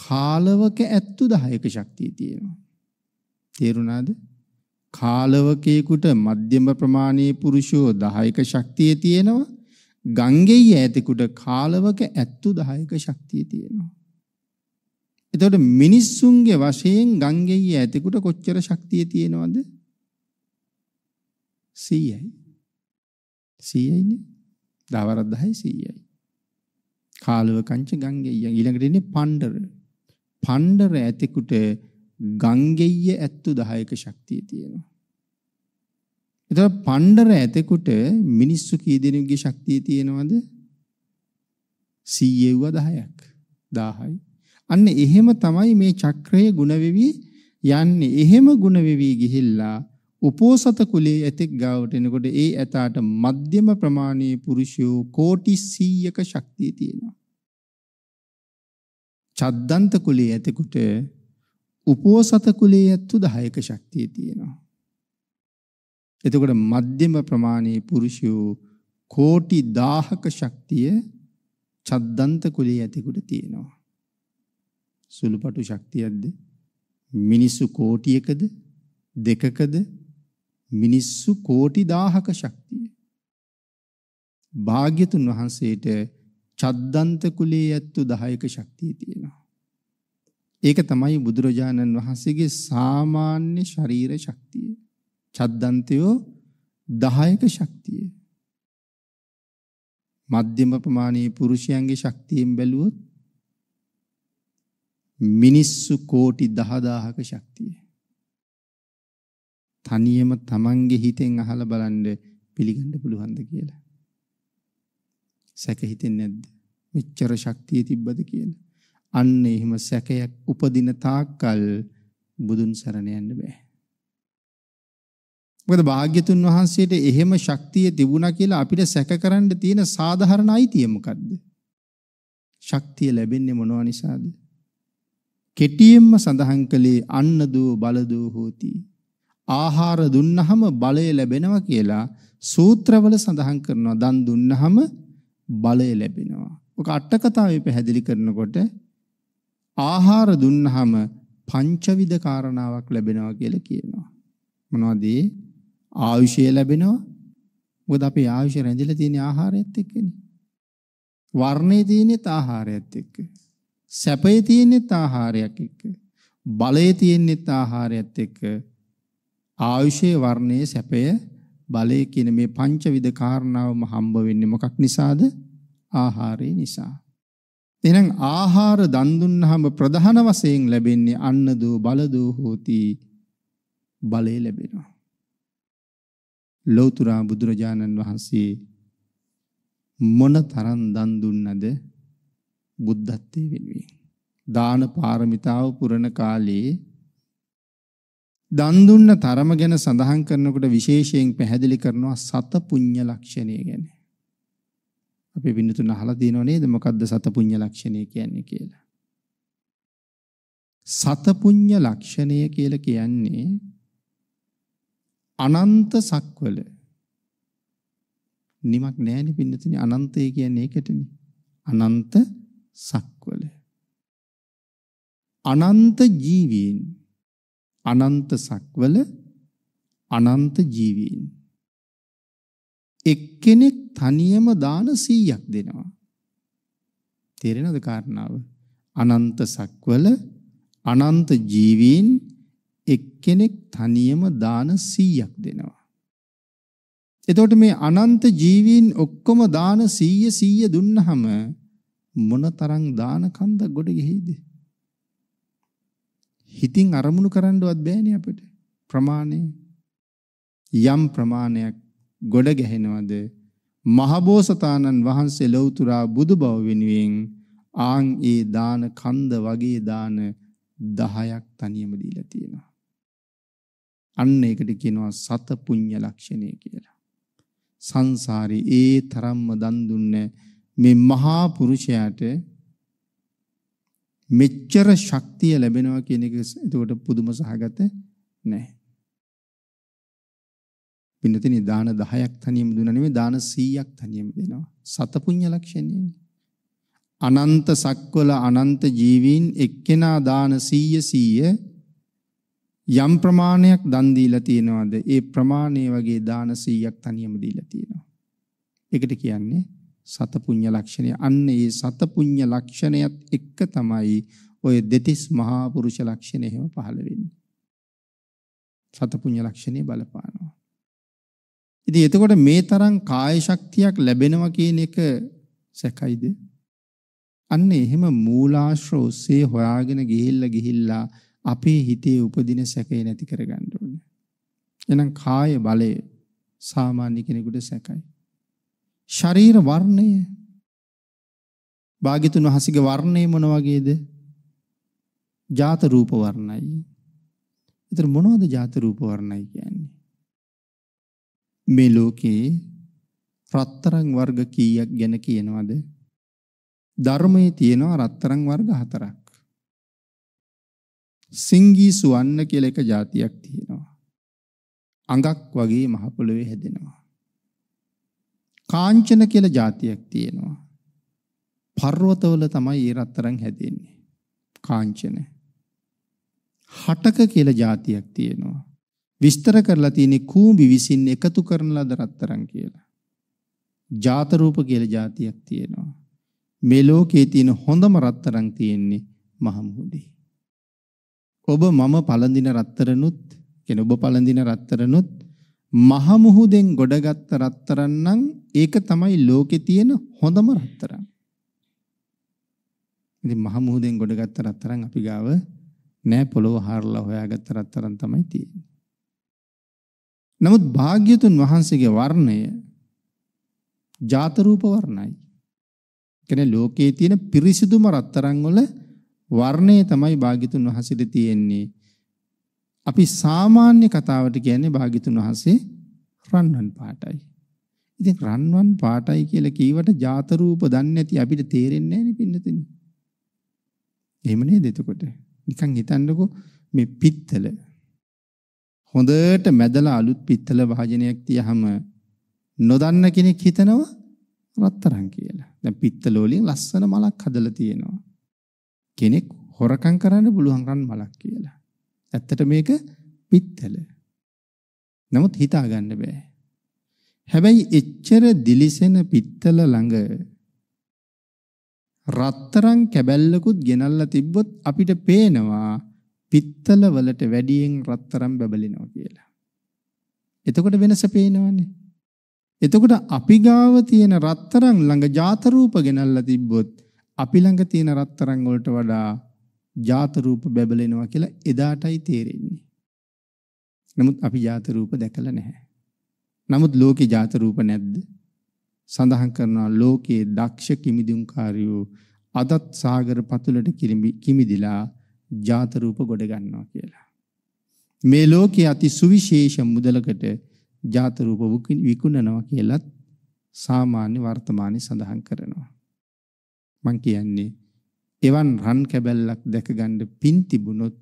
කාලවක ඇත්තු 10ක ශක්තිය තියෙනවා. තේරුණාද? කාලවකේකට මධ්‍යම ප්‍රමාණයේ පුරුෂයෝ 10ක ශක්තිය තියෙනවා. ගංගෙය්‍ය ඇතෙකුට කාලවක ඇත්තු 10ක ශක්තිය තියෙනවා. එතකොට මිනිස්සුන්ගේ වශයෙන් ගංගෙයි ඇතෙකුට කොච්චර ශක්තිය තියෙනවද? 100යි. 100යිනේ. දවර 10යි 100යි. කාලව කංච ගංගෙය ඊළඟට ඉන්නේ පණ්ඩර. පණ්ඩර ඇතෙකුට ගංගෙය ඇත්තු 10ක ශක්තිය තියෙනවා. එතකොට පණ්ඩර ඇතෙකුට මිනිස්සු කී දෙනෙකුගේ ශක්තිය තියෙනවද? 100 වුව 10ක්. 1000යි. අන්න එහෙම තමයි මේ චක්‍රයේ ಗುಣ වෙවි යන්නේ. එහෙම ಗುಣ වෙවි ගිහිල්ලා උපෝසත කුලයේ ඇතෙක් ගාවට එනකොට ඒ ඇතාට මධ්‍යම ප්‍රමාණයේ පුරුෂයෝ කෝටි 100ක ශක්තිය තියෙනවා. චද්දන්ත කුලයේ ඇතෙකුට උපෝසත කුලයේ ඇත්තු 10ක ශක්තිය තියෙනවා. එතකොට මධ්‍යම ප්‍රමාණයේ පුරුෂයෝ කෝටි 1000ක ශක්තිය චද්දන්ත කුලයේ ඇතෙකුට තියෙනවා. සුළුපටු ශක්තියක්ද මිනිස්සු කෝටියකද දෙකකද මිනිස්සු කෝටි දාහක ශක්තිය. භාග්‍යතුන් වහන්සේට චද්දන්ත කුලේ ඇත්තු 10ක ශක්තිය තියෙනවා. ඒක තමයි බුදුරජාණන් වහන්සේගේ සාමාන්‍ය ශරීර ශක්තිය. චද්දන්තයෝ 10ක ශක්තිය. මධ්‍යම ප්‍රමාණයේ පුරුෂයන්ගේ ශක්තියෙන් බැලුවොත් මිනිස්සු කෝටි 10000ක ශක්තිය. තනියම Tamange හිතෙන් අහලා බලන්න පිළිගන්න පුළුවන්ද කියලා. සැක හිතෙන්නේ නැද්ද? මෙච්චර ශක්තිය තිබ්බද කියලා. අන්න එහෙම සැකයක් උපදින තාක්කල් බුදුන් සරණ යන්න බෑ. මොකද භාග්‍යතුන් වහන්සේට එහෙම ශක්තිය තිබුණා කියලා අපිට සැකකරන්න තියෙන සාධාරණ අයිතිය මොකද්ද? ශක්තිය ලැබෙන්නේ මොනවා නිසාද? කෙටියෙන්ම සඳහන් කළේ අන්න දෝ බල දෝ හෝති. ආහාර දුන්නහම බලය ලැබෙනවා කියලා සූත්‍රවල සඳහන් කරනවා. දන් දුන්නහම බලය ලැබෙනවා. ඔක අට කතාවේ පැහැදිලි කරනකොට ආහාර දුන්නහම පංචවිධ කාරණාවක් ලැබෙනවා කියලා කියනවා. මොනවද ඒ? ආයුෂය ලැබෙනවා. මොකද අපේ ආයුෂ රැඳිලා තියෙන ආහාරයත් එක්කනේ. වර්ණයේ තියෙනත් ආහාරයත් එක්කනේ. සැපේ තියෙන්නේත් ආහාරයක් එක්ක. බලේ තියෙන්නේත් ආහාරයත් එක්ක. ආයුෂයේ වර්ණයේ සැපය බලය කියන මේ පංචවිධ කාරණාවම හම්බ වෙන්නේ මොකක් නිසාද? ආහාරය නිසා. එහෙනම් ආහාර දන් දුන්නාම ප්‍රධාන වශයෙන් ලැබෙන්නේ අන්න දෝ බල දෝ හෝති බලය ලැබෙනවා. ලෞතර බුදුරජාණන් වහන්සේ මොන තරම් දන් දුන්නද බුද්ධත්වයේ වෙනුවෙන් දාන පාරමිතාව පුරන කාලයේ දන් දුන්න තරම ගැන සඳහන් කරනකොට විශේෂයෙන් පැහැදිලි කරනවා සත පුඤ්ඤ ලක්ෂණය ගැන. අපි විනතුන අහලා තියෙනව නේද මොකද්ද සත පුඤ්ඤ ලක්ෂණය කියන්නේ කියලා. සත පුඤ්ඤ ලක්ෂණය කියලා කියන්නේ අනන්ත සක්වල නිමක් නැහැ නේ පින්නතුනි අනන්තය කියන්නේ ඒකටනේ. අනන්ත සක්වල. අනන්ත ජීවීන් අනන්ත සක්වල අනන්ත ජීවීන්. එක්කෙනෙක් තනියම දාන 100ක් දෙනවා. තේරෙනවද කාරණාව? අනන්ත සක්වල අනන්ත ජීවීන් එක්කෙනෙක් තනියම දාන 100ක් දෙනවා. එතකොට මේ අනන්ත ජීවීන් ඔක්කොම දාන 100 100 දුන්නහම මොනතරම් දාන කන්ද ගොඩ ගෙහිද හිතින් අරමුණු කරන්නවත් බෑනේ අපිට ප්‍රමාණය යම් ප්‍රමාණයක් ගොඩ ගැහෙනවද මහබෝසතාණන් වහන්සේ ලෞතුරා බුදු බව වෙනුවෙන් ආන් ඒ දාන කන්ද වගේ දාන 10ක් තනියම දීලා තියෙනවා අන්න ඒකට කියනවා සත පුඤ්ඤ ලක්ෂණය කියලා. සංසාරේ ඒ තරම්ම දන් දුන්නේ මේ මහා පුරුෂයාට මෙච්චර ශක්තිය ලැබෙනවා කියන එක එතකොට පුදුම සහගත නැහැ. පින්නතිනි දාන 10ක් තනියම දුන්න නෙමෙයි දාන 100ක් තනියම දෙනවා. සත පුඤ්ඤ ලක්ෂණයනේ. අනන්ත සක්වල අනන්ත ජීවීන් එක්කෙනා දාන 100 100 යම් ප්‍රමාණයක් දන් දීලා තියනවාද ඒ ප්‍රමාණය වගේ දාන 100ක් තනියම දීලා තියෙනවා. ඒකට කියන්නේ සත පුඤ්ඤ ලක්ෂණය අන්න ඒ සත පුඤ්ඤ ලක්ෂණයත් එක්ක තමයි ඔය දෙතිස් මහා පුරුෂ ලක්ෂණ එහෙම පහළ වෙන්නේ සත පුඤ්ඤ ලක්ෂණේ බලපානවා ඉතින් එතකොට මේ තරම් කාය ශක්තියක් ලැබෙනවා කියන එක සැකයිද අන්න එහෙම මූලාශ්‍ර ඔස්සේ හොයාගෙන ගිහිල්ලා ගිහිල්ලා අපේ හිතේ උපදින සැකේ නැති කරගන්න ඕනේ එහෙනම් කාය බලය සාමාන්‍ය කෙනෙකුට සැකයි ශරීර වර්ණය භාග්‍යතුන් වහන්සේගේ වර්ණය මොන වගේද? ජාත රූප වර්ණයි. ඒතර මොනවද ජාත රූප වර්ණයි කියන්නේ? මේ ලෝකේ රත්තරන් වර්ග කීයක් ගැන කියනවද? ධර්මයේ තියෙනවා රත්තරන් වර්ග හතරක්. සිංගී සුවන්න කියලා එක જાතියක් තියෙනවා. අඟක් වගේ මහ පොළවේ හැදෙනවා. කාංචන කියලා જાතියක් තියෙනවා. පර්වතවල තමයි ඒ රත්තරන් හැදෙන්නේ. කාංචන. හටක කියලා જાතියක් තියෙනවා. විස්තර කරලා තියෙන්නේ කූඹි විසින් එකතු කරන ලද රත්තරන් කියලා. ජාත රූප කියලා જાතියක් තියෙනවා. මේ ලෝකයේ තියෙන හොඳම රත්තරන් තියෙන්නේ මහමුහුදේ. ඔබ මම පළඳින රත්තරනුත් කියන ඔබ පළඳින රත්තරනුත් මහමුහුදෙන් ගොඩගත් රත්තරන් නම් ඒක තමයි ලෝකේ තියෙන හොඳම රත්තරන්. ඉතින් මහමුහුදෙන් ගොඩගත් රත්තරන් අපි ගාව නෑ පොළොව හාරලා හොයාගත් රත්තරන් තමයි තියෙන්නේ. නමුත් භාග්‍යතුන් වහන්සේගේ වර්ණය ජාත රූප වර්ණයි. කියන්නේ ලෝකයේ තියෙන පිරිසිදුම රත්තරන් වල වර්ණය තමයි භාග්‍යතුන් වහන්සේට තියෙන්නේ. අපි සාමාන්‍ය කතාවට කියන්නේ භාග්‍යතුන් වහන්සේ රන්වන් පාටයි. ඉතින් රන්වන් පාටයි කියලා කීවට ජාත රූප දන්නේ නැති අපිට තේරෙන්නේ නැහැ නේ පින්නතනි. එහෙම නේද එතකොට? නිකන් හිතන්නකෝ මේ පිත්තල හොඳට මැදලා අලුත් පිත්තල භාජනයක් තියහම නොදන්න කෙනෙක් හිතනවා රත්තරන් කියලා. දැන් පිත්තල වලින් ලස්සන මලක් හදලා තියෙනවා. කෙනෙක් හොරකම් කරන්න පුළුවන් රන් මලක් කියලා. ඇත්තට මේක පිත්තල. නමුත් හිතා ගන්න බෑ. හැබැයි එච්චර දිලිසෙන පිත්තල ළඟ රත්තරන් කැබැල්ලකුත් ගෙනල්ලා තිබ්බොත් අපිට පේනවා පිත්තල වලට වැඩියෙන් රත්තරන් බබලිනවා කියලා. එතකොට වෙනස පේනවනේ. එතකොට අපි ගාව තියෙන රත්තරන් ළඟ ජාත රූප ගෙනල්ලා තිබ්බොත් අපි ළඟ තියෙන රත්තරන් වලට වඩා ජාත රූප බැබලෙනවා කියලා එදාටයි තේරෙන්නේ. නමුත් අපි ජාත රූප දැකලා නැහැ. නමුත් ලෝකේ ජාත රූප නැද්ද? සඳහන් කරනවා ලෝකයේ දක්ෂ කිමිදුම්කාරයෝ අදත් සාගර පතුලට කිමිදිලා ජාත රූප ගොඩ ගන්නවා කියලා. මේ ලෝකයේ අති සුවිශේෂ මුදලකට ජාත රූප විකුණනවා කියලත් සාමාන්‍ය වර්තමානයේ සඳහන් කරනවා. මම කියන්නේ එවන් රන් කැබැල්ලක් දැක ගන්න පින් තිබුණොත්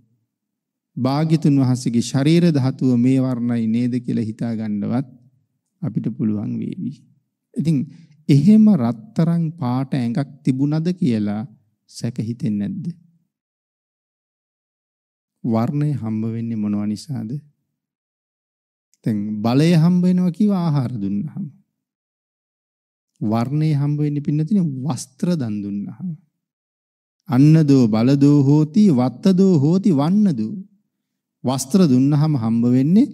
භාග්‍යතුන් වහන්සේගේ ශරීර ධාතුව මේ වර්ණයි නේද කියලා හිතා ගන්නවත් අපිට පුළුවන් වේවි. ඉතින් එහෙම රත්තරන් පාට ඇඟක් තිබුණද කියලා සැක හිතෙන්නේ නැද්ද? වර්ණය හම්බ වෙන්නේ මොනවා නිසාද? දැන් බලය හම්බ වෙනවා කියව ආහාර දුන්නාම. වර්ණය හම්බ වෙන්නේ පින්නතිනේ වස්ත්‍ර දන් දුන්නාම. අන්නදෝ බලදෝ හෝති වත්තදෝ හෝති වන්නදෝ වස්ත්‍ර දුන්නහම හම්බ වෙන්නේ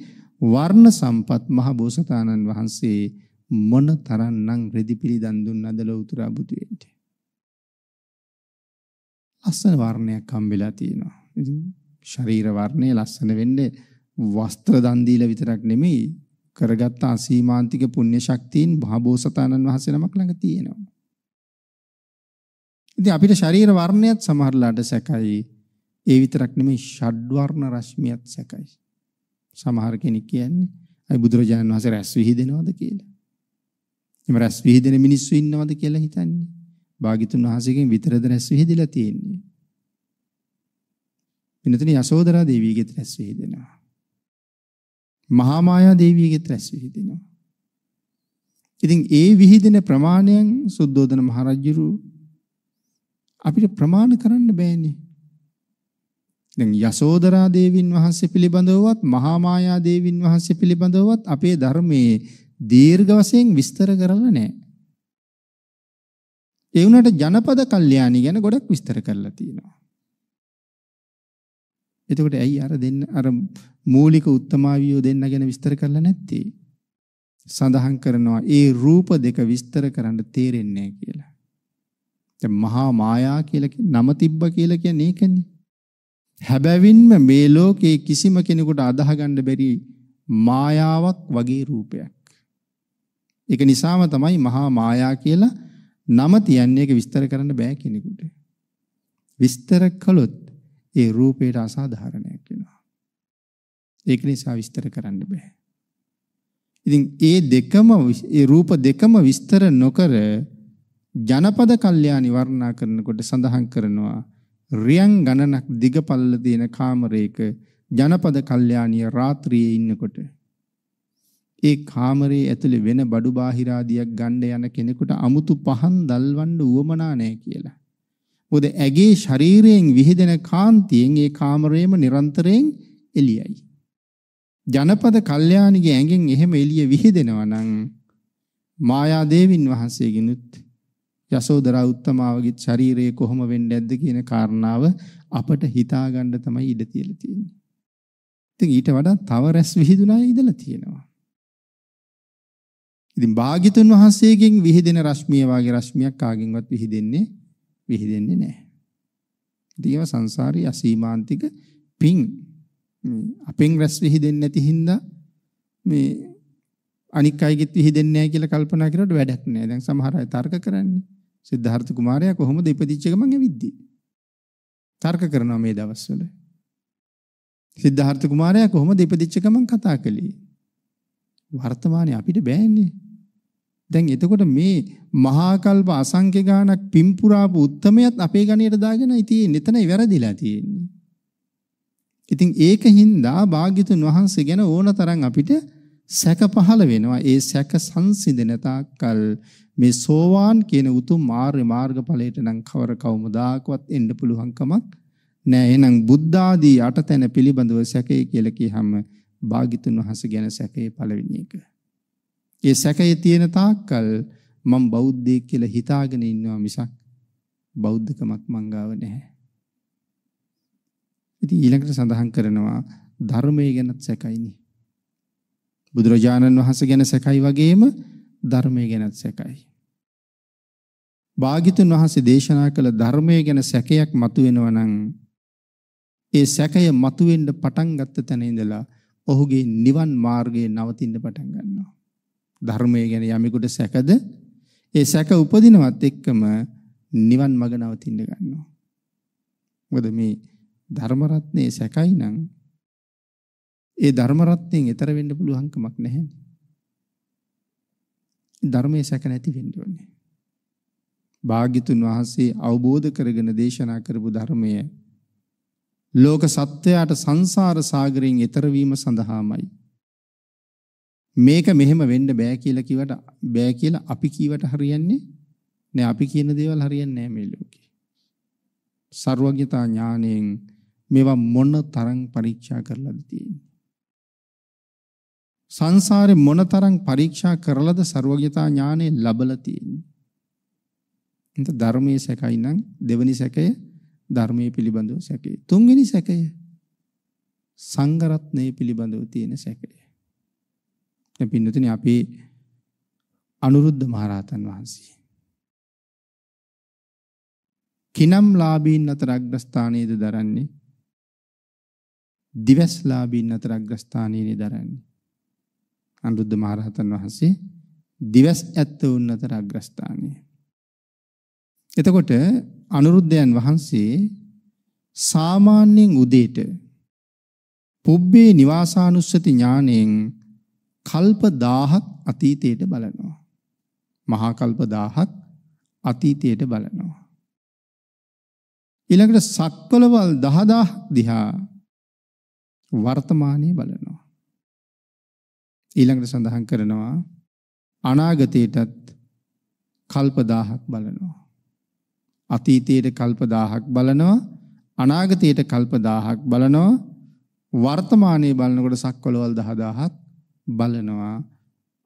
වර්ණ සම්පත් මහ බෝසතාණන් වහන්සේ මොන තරම්නම් රෙදි පිළිදන් දුන්නද ලෞතර බුදුෙන්ට ලස්සන වර්ණයක් හම්බෙලා තියෙනවා ඉතින් ශරීර වර්ණය ලස්සන වෙන්නේ වස්ත්‍ර දන් දීලා විතරක් නෙමෙයි කරගත්ත අසීමාන්තික පුණ්‍ය ශක්තියින් මහ බෝසතාණන් වහන්සේ නමක් ළඟ තියෙනවා ඉතින් අපිට ශරීර වර්ණයත් සමහරලාට සැකයි. ඒ විතරක් නෙමෙයි ෂඩ් වර්ණ රශ්මියත් සැකයි. සමහර කෙනෙක් කියන්නේ අයි බුදුරජාණන් වහන්සේ රැස් විහිදෙනවද කියලා. එම රැස් විහිදෙන මිනිස්සු ඉන්නවද කියලා හිතන්නේ. භාගිතුන් වහන්සේගෙන් විතරද රැස් විහිදලා තියෙන්නේ. වෙනතන යසෝදරා දේවියගෙත් රැස් විහිදෙනවා. මහා මායා දේවියගෙත් රැස් විහිදෙනවා. ඉතින් ඒ විහිදෙන ප්‍රමාණයන් සුද්ධෝදන මහරජුරු අපිට ප්‍රමාණ කරන්න බෑනේ. දැන් යසෝදරා දේවින් වහන්සේ පිළිබඳවවත් මහා මායා දේවින් වහන්සේ පිළිබඳවවත් අපේ ධර්මයේ දීර්ඝ වශයෙන් විස්තර කරලා නැහැ. ඒ වුණාට ජනපද කල්යාණී ගැන ගොඩක් විස්තර කරලා තියෙනවා. එතකොට ඇයි අර දෙන්න අර මූලික උත්තමාවියෝ දෙන්න ගැන විස්තර කරලා නැත්තේ? සඳහන් කරනවා ඒ රූප දෙක විස්තර කරන්න තේරෙන්නේ නැහැ කියලා. දැන් මහා මායා කියලා නම තිබ්බ කියලා කියන්නේ ඒකනේ. හැබැවින්ම මේ ලෝකේ කිසිම කෙනෙකුට අදාහ ගන්න බැරි මායාවක් වගේ රූපයක්. ඒක නිසාම තමයි මහා මායා කියලා නම තියන්නේ ඒක විස්තර කරන්න බෑ කෙනෙකුට. විස්තර කළොත් ඒ රූපේට අසාධාරණයක් වෙනවා. ඒක නිසා විස්තර කරන්න බෑ. ඉතින් ඒ දෙකම ඒ රූප දෙකම විස්තර නොකර ජනපද කල්යාණි වර්ණනා කරනකොට සඳහන් කරනවා රියන් ගණනක් දිග පල්ල තියෙන කාමරයක ජනපද කල්යාණිය රාත්‍රියේ ඉන්නකොට ඒ කාමරයේ ඇතුලේ වෙන බඩු බාහිර ආදියක් ගන්න යන කෙනෙකුට අමුතු පහන් දල්වන්න උවමනා නැහැ කියලා. මොකද ඇගේ ශරීරයෙන් විහිදෙන කාන්තියෙන් ඒ කාමරයේම නිරන්තරයෙන් එළියයි. ජනපද කල්යාණිගේ ඇඟෙන් එහෙම එළිය විහිදෙනවා නම් මායාදේවින් වහන්සේගෙනුත් යශෝදරා උත්තමාවගේ ශරීරය කොහොම වෙන්නේ නැද්ද කියන කාරණාව අපට හිතාගන්න තමයි ඉඩ තියලා තියෙන්නේ. ඉතින් ඊට වඩා තව රැස් විහිදුණා ඉඳලා තියෙනවා. ඉතින් භාග්‍යතුන් වහන්සේගෙන් විහිදෙන රශ්මිය වාගේ රශ්මියක් කාගෙන්වත් විහිදෙන්නේ විහිදෙන්නේ නැහැ. ඉතින් ඒවා සංසාරී අසීමාන්තික පිං අපෙන් රැස් විහිදෙන්නේ නැති හින්දා මේ අනික් අයගෙත් විහිදෙන්නේ නැහැ කියලා කල්පනා කරනකොට වැඩක් නැහැ. දැන් සමහර අය තර්ක කරන්නේ. සිද්ධාර්ථ කුමාරයා කොහොමද ඉපදිච්ච ගමන් ඇවිද්දේ? තර්ක කරනවා මේ දවස්වල. සිද්ධාර්ථ කුමාරයා කොහොමද ඉපදිච්ච ගමන් කතා කළේ? වර්තමානයේ අපිට බෑන්නේ. දැන් එතකොට මේ මහා කල්ප අසංඛ්‍ය ගානක් පිම්පුරාපු උත්මයත් අපේ ගණයට දාගෙනයි තියෙන්නේ. එතනයි වැරදිලා තියෙන්නේ. ඉතින් ඒක හින්දා භාග්‍යතුන් වහන්සේ ගැන ඕන තරම් අපිට සැක පහළ වෙනවා. ඒ සැක සංසිඳන තාක්කල් මේ සෝවාන් කියන උතුම් මාර්ග මාර්ගඵලයට නම් කවර කවමදාකවත් එන්න පුළුවන් කමක් නෑ. එහෙනම් බුද්ධ ආදී අටතැන පිළිබඳව සැකේ කියලා කියහම භාගිතුන් වහන්සේ ගැන සැකේ පළවෙනි එක. ඒ සැකේ තියෙන තාක්කල් මම බෞද්ධයෙක් කියලා හිතාගෙන ඉන්නවා මිසක් බෞද්ධකමක් මං ගාව නැහැ. ඉතින් ඊළඟට සඳහන් කරනවා ධර්මයේ ගැනත් සැකයිනේ. බුදුරජාණන් වහන්සේ ගැන සැකයි වගේම ධර්මයේ ගැනත් සැකයි. භාග්‍යතුන් වහන්සේ දේශනා කළ ධර්මය ගැන සැකයක් මතුවෙනවා නම් ඒ සැකය මතුවෙන්න පටන් ගත්ත තැන ඉඳලා ඔහුගේ නිවන් මාර්ගයේ නවතින්න පටන් ගන්නවා. ධර්මය ගැන යමෙකුට සැකද ඒ සැක උපදිනවත් එක්කම නිවන් මඟ නවතින්න ගන්නවා. මොකද මේ ධර්ම රත්නේ සැකයි නම් ඒ ධර්ම රත්නෙන් ඈතර වෙන්න පුළුවන් කමක් නැහැ. ධර්මයේ සැක නැති වෙන්න ඕනේ. භාග්‍යතුන් වහන්සේ අවබෝධ කරගෙන දේශනා කරපු ධර්මය ලෝක සත්වයාට සංසාර සාගරයෙන් එතර වීම සඳහාමයි. මේක මෙහෙම වෙන්න බෑ කියලා කිවට බෑ කියලා අපි කීවට හරියන්නේ නෑ අපි කියන දේවල් හරියන්නේ නෑ මේ ලෝකේ. සර්වඥතා ඥාණයෙන් මේවා මොන තරම් පරීක්ෂා කරලාද තියෙන්නේ? සංසාරේ මොන තරම් පරීක්ෂා කරලාද සර්වඥතා ඥාණය ලැබලා තියෙන්නේ? එතන ධර්මයේ සැකයි නම් දෙවෙනි සැකය ධර්මයේ පිළිබඳව සැකය. තුන්වෙනි සැකය සංඝ රත්නයේ පිළිබඳව තියෙන සැකය. දැන් පින්නතුනේ අපි අනුරුද්ධ මහරහතන් වහන්සේ කිනම් ලාභීන් අතර අග්‍රස්ථානයේද දරන්නේ දිවස් ලාභීන් අතර අග්‍රස්ථානයේනේ දරන්නේ අනුරුද්ධ මහරහතන් වහන්සේ දිවස් ඇත්ත උන් අතර අග්‍රස්ථානයේ එතකොට අනුරුද්ධයන් වහන්සේ සාමාන්‍යයෙන් උදේට පුබ්බේ නිවාසානුස්සති ඥාණයෙන් කල්ප 1000ක් අතීතයට බලනවා. මහා කල්ප 1000ක් අතීතයට බලනවා. ඊළඟට සක්වලවල් 10000ක් දිහා වර්තමානයේ බලනවා. ඊළඟට සඳහන් කරනවා අනාගතයටත් කල්ප 1000ක් බලනවා. අතීතයේ කල්ප 1000ක් බලනවා අනාගතයේ කල්ප 1000ක් බලනවා වර්තමානයේ බලනකොට සක්වලවල් 10000ක් බලනවා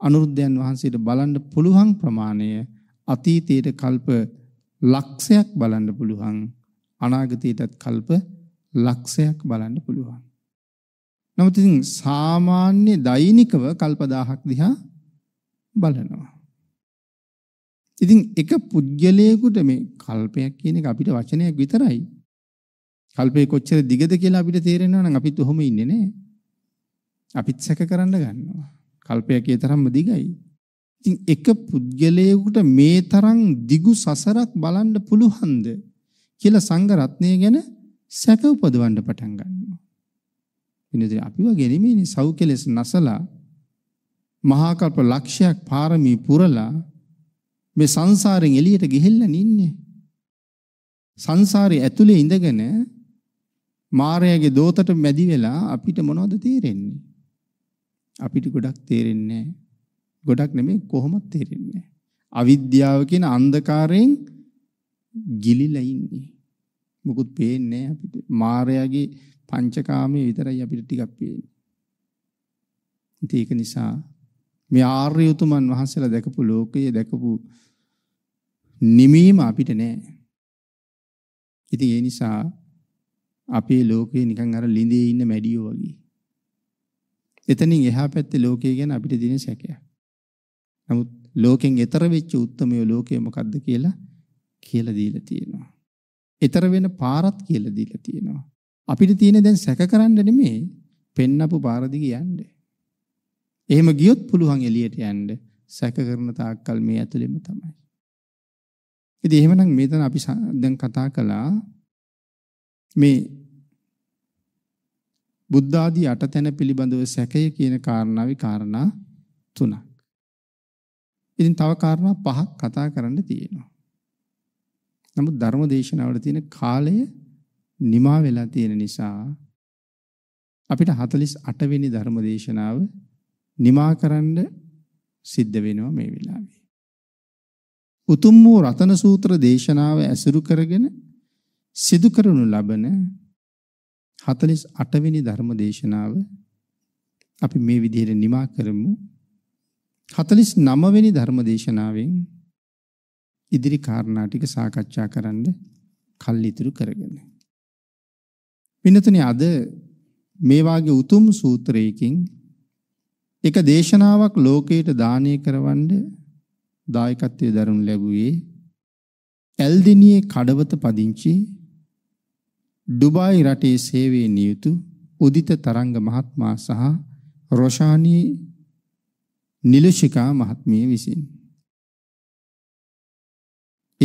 අනුරුද්ධයන් වහන්සේට බලන්න පුළුවන් ප්‍රමාණය අතීතයේ කල්ප ලක්ෂයක් බලන්න පුළුවන් අනාගතයටත් කල්ප ලක්ෂයක් බලන්න පුළුවන් නමුත් ඉතින් සාමාන්‍ය දෛනිකව කල්ප 1000ක් දිහා බලනවා ඉතින් එක පුද්ගලයෙකුට මේ කල්පයක් කියන එක අපිට වචනයක් විතරයි. කල්පේ කොච්චර දිගද කියලා අපිට තේරෙනවා නම් අපිත් ඔහොම ඉන්නේ නෑ. අපිත් සැක කරන්න ගන්නවා. කල්පයක් ඒ තරම්ම දිගයි. ඉතින් එක පුද්ගලයෙකුට මේ තරම් දිගු සසරක් බලන්න පුළුවන්ද කියලා සංඝ රත්නය ගැන සැක උපදවන්න පටන් ගන්නවා. ඉතින් අපි වගේ නෙමෙයිනේ සෞඛ්‍යලෙස නැසලා මහා කල්ප ලක්ෂයක් පාරමී පුරලා මේ සංසාරයෙන් එළියට ගිහිල්ලා නින්නේ. සංසාරේ ඇතුලේ ඉඳගෙන මායාවේ දෝතට මැදි වෙලා අපිට මොනවද තේරෙන්නේ? අපිට ගොඩක් තේරෙන්නේ ගොඩක් නෙමෙයි කොහොමද තේරෙන්නේ? අවිද්‍යාව කියන අන්ධකාරයෙන් ගිලිලා ඉන්නේ. මොකුත් පේන්නේ අපිට. මායාවේ පංචකාමයේ විතරයි අපිට ටිකක් පේන්නේ. ඒක නිසා මේ ආර්ය උතුමන් වහන්සේලා දැකපු ලෝකයේ දැකපු නිමීම අපිට නෑ. ඉතින් ඒ නිසා අපේ ලෝකේ නිකන් අර ළිඳේ ඉන්න මැඩියෝ වගේ. එතනින් එහා පැත්තේ ලෝකය ගැන අපිට දින සැකයක්. නමුත් ලෝකෙන් ඈතර වෙච්ච උත්මය ලෝකය මොකද්ද කියලා කියලා දීලා තියෙනවා. ඈතර වෙන පාරත් කියලා දීලා තියෙනවා. අපිට තියෙන දැන් සැක කරන්න නෙමෙයි පෙන්නපු පාර දිගේ යන්නේ. එහෙම ගියොත් පුළුවන් එළියට යන්න සැක කරන තාක්කල් මේ ඇතුළෙම තමයි. ඉතින් එහෙමනම් මෙතන අපි දැන් කතා කළා මේ බුද්ධ ආදී අටතැන පිළිබඳව සැකය කියන කාරණාවේ කාරණා තුනක්. ඉතින් තව කාරණා පහක් කතා කරන්න තියෙනවා. නමුත් ධර්ම දේශනාවල තියෙන කාලය නිමා වෙලා තියෙන නිසා අපිට 48 වෙනි ධර්ම දේශනාව නිමා කරන්න සිද්ධ වෙනවා මේ වෙලාවේ. උතුම් වූ රතන සූත්‍ර දේශනාව ඇසුරු කරගෙන සිදු කරනු ලබන 48 වෙනි ධර්ම දේශනාව අපි මේ විදිහට නිමා කරමු 49 වෙනි ධර්ම දේශනාවෙන් ඉදිරි කාරණා ටික සාකච්ඡා කරන්න කල් ඉතුරු කරගෙන විනතනේ අද මේ වාගේ උතුම් සූත්‍රයකින් එක දේශනාවක් ලෝකයට දානය කරවන්න දායකත්වයේ දරනු ලැබුවේ ඇල්දිනියේ කඩවත පදිංචි ඩුබායි රටේ සේවයේ නියුතු උදිත තරංග මහත්මයා සහ රොෂානී නිලශිකා මහත්මිය විසින්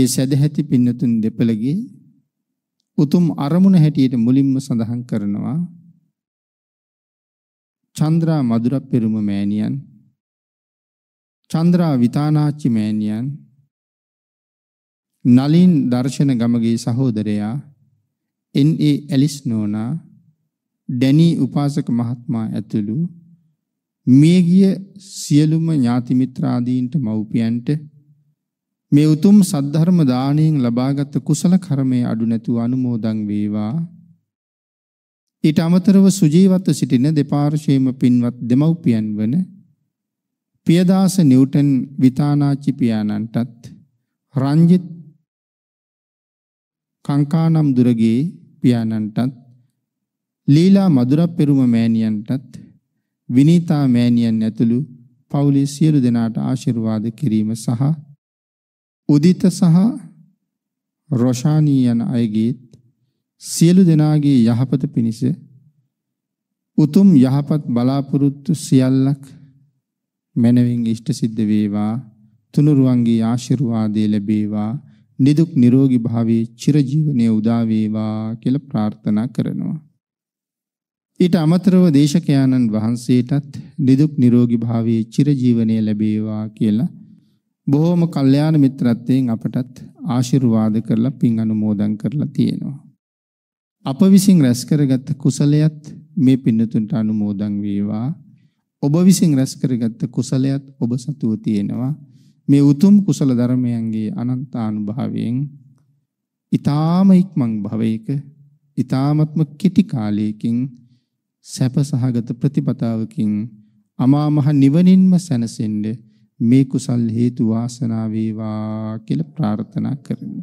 ඒ සදැහැති පින්නතුන් දෙපළගේ උතුම් අරමුණ හැටියට මුලින්ම සඳහන් කරනවා චන්ද්‍රා මధుර පෙරුම මෑණියන් චන්ද්‍රා විතානාච්චි මෑණියන් නලින් දර්ශන ගමගේ සහෝදරයා එන්.ඒ. ඇලිස් නෝනා ඩැනි උපාසක මහත්මයා ඇතුළු මිය ගිය සියලුම ඥාති මිත්‍රාදීන්ට මව්පියන්ට මේ උතුම් සද්ධර්ම දාණයෙන් ලබාගත් කුසල කර්මයේ අඩු නැතුව අනුමෝදන් වේවා ඊට අමතරව සුජීවත්ව සිටින දෙපාර්ශ්වයේම පින්වත් දෙමව්පියන් වන පියදාස නිව්ටන් විතානාචි පියාණන්ටත් රංජිත් කංකානම් දුරගේ පියාණන්ටත් ලීලා මధుරපෙරුම මෑණියන්ටත් විනීතා මෑණියන් ඇතුළු පවුලේ සියලු දෙනාට ආශිර්වාද කිරීම සහ උදිත සහ රොෂානී යන අයගේත් සියලු දෙනාගේ යහපත පිණිස උතුම් යහපත් බලාපොරොත්තු සියල්ලක් මැනවින් ඉෂ්ට සිද්ධ වේවා තුනුරුවන්ගේ ආශිර්වාදය ලැබේවා නිදුක් නිරෝගී භාවයේ චිරජීවනයේ උදා වේවා කියලා ප්‍රාර්ථනා කරනවා ඊට අමතරව දේශකයාණන් වහන්සේටත් නිදුක් නිරෝගී භාවයේ චිරජීවනයේ ලැබේවා කියලා බොහෝම කල්යාණ මිත්‍රත්වයෙන් අපටත් ආශිර්වාද කරලා පින් අනුමෝදන් කරලා තියෙනවා අප විසින් රැස් කරගත් කුසලයත් මේ පින්නතුන්ට අනුමෝදන් වේවා. ඔබ විසින් රැස් කරගත් කුසලයත් ඔබ සතුව තියෙනවා. මේ උතුම් කුසල ධර්මයන්ගේ අනන්ත අනුභවයෙන් ඊ타ම ඉක්මන් භවයක ඊ타මත්ම කෙටි කාලයකින් සැප සහගත ප්‍රතිපදාවකින් අමා මහ නිවනින්ම සැනසෙන්න මේ කුසල් හේතු වාසනා වේවා කියලා ප්‍රාර්ථනා කරමි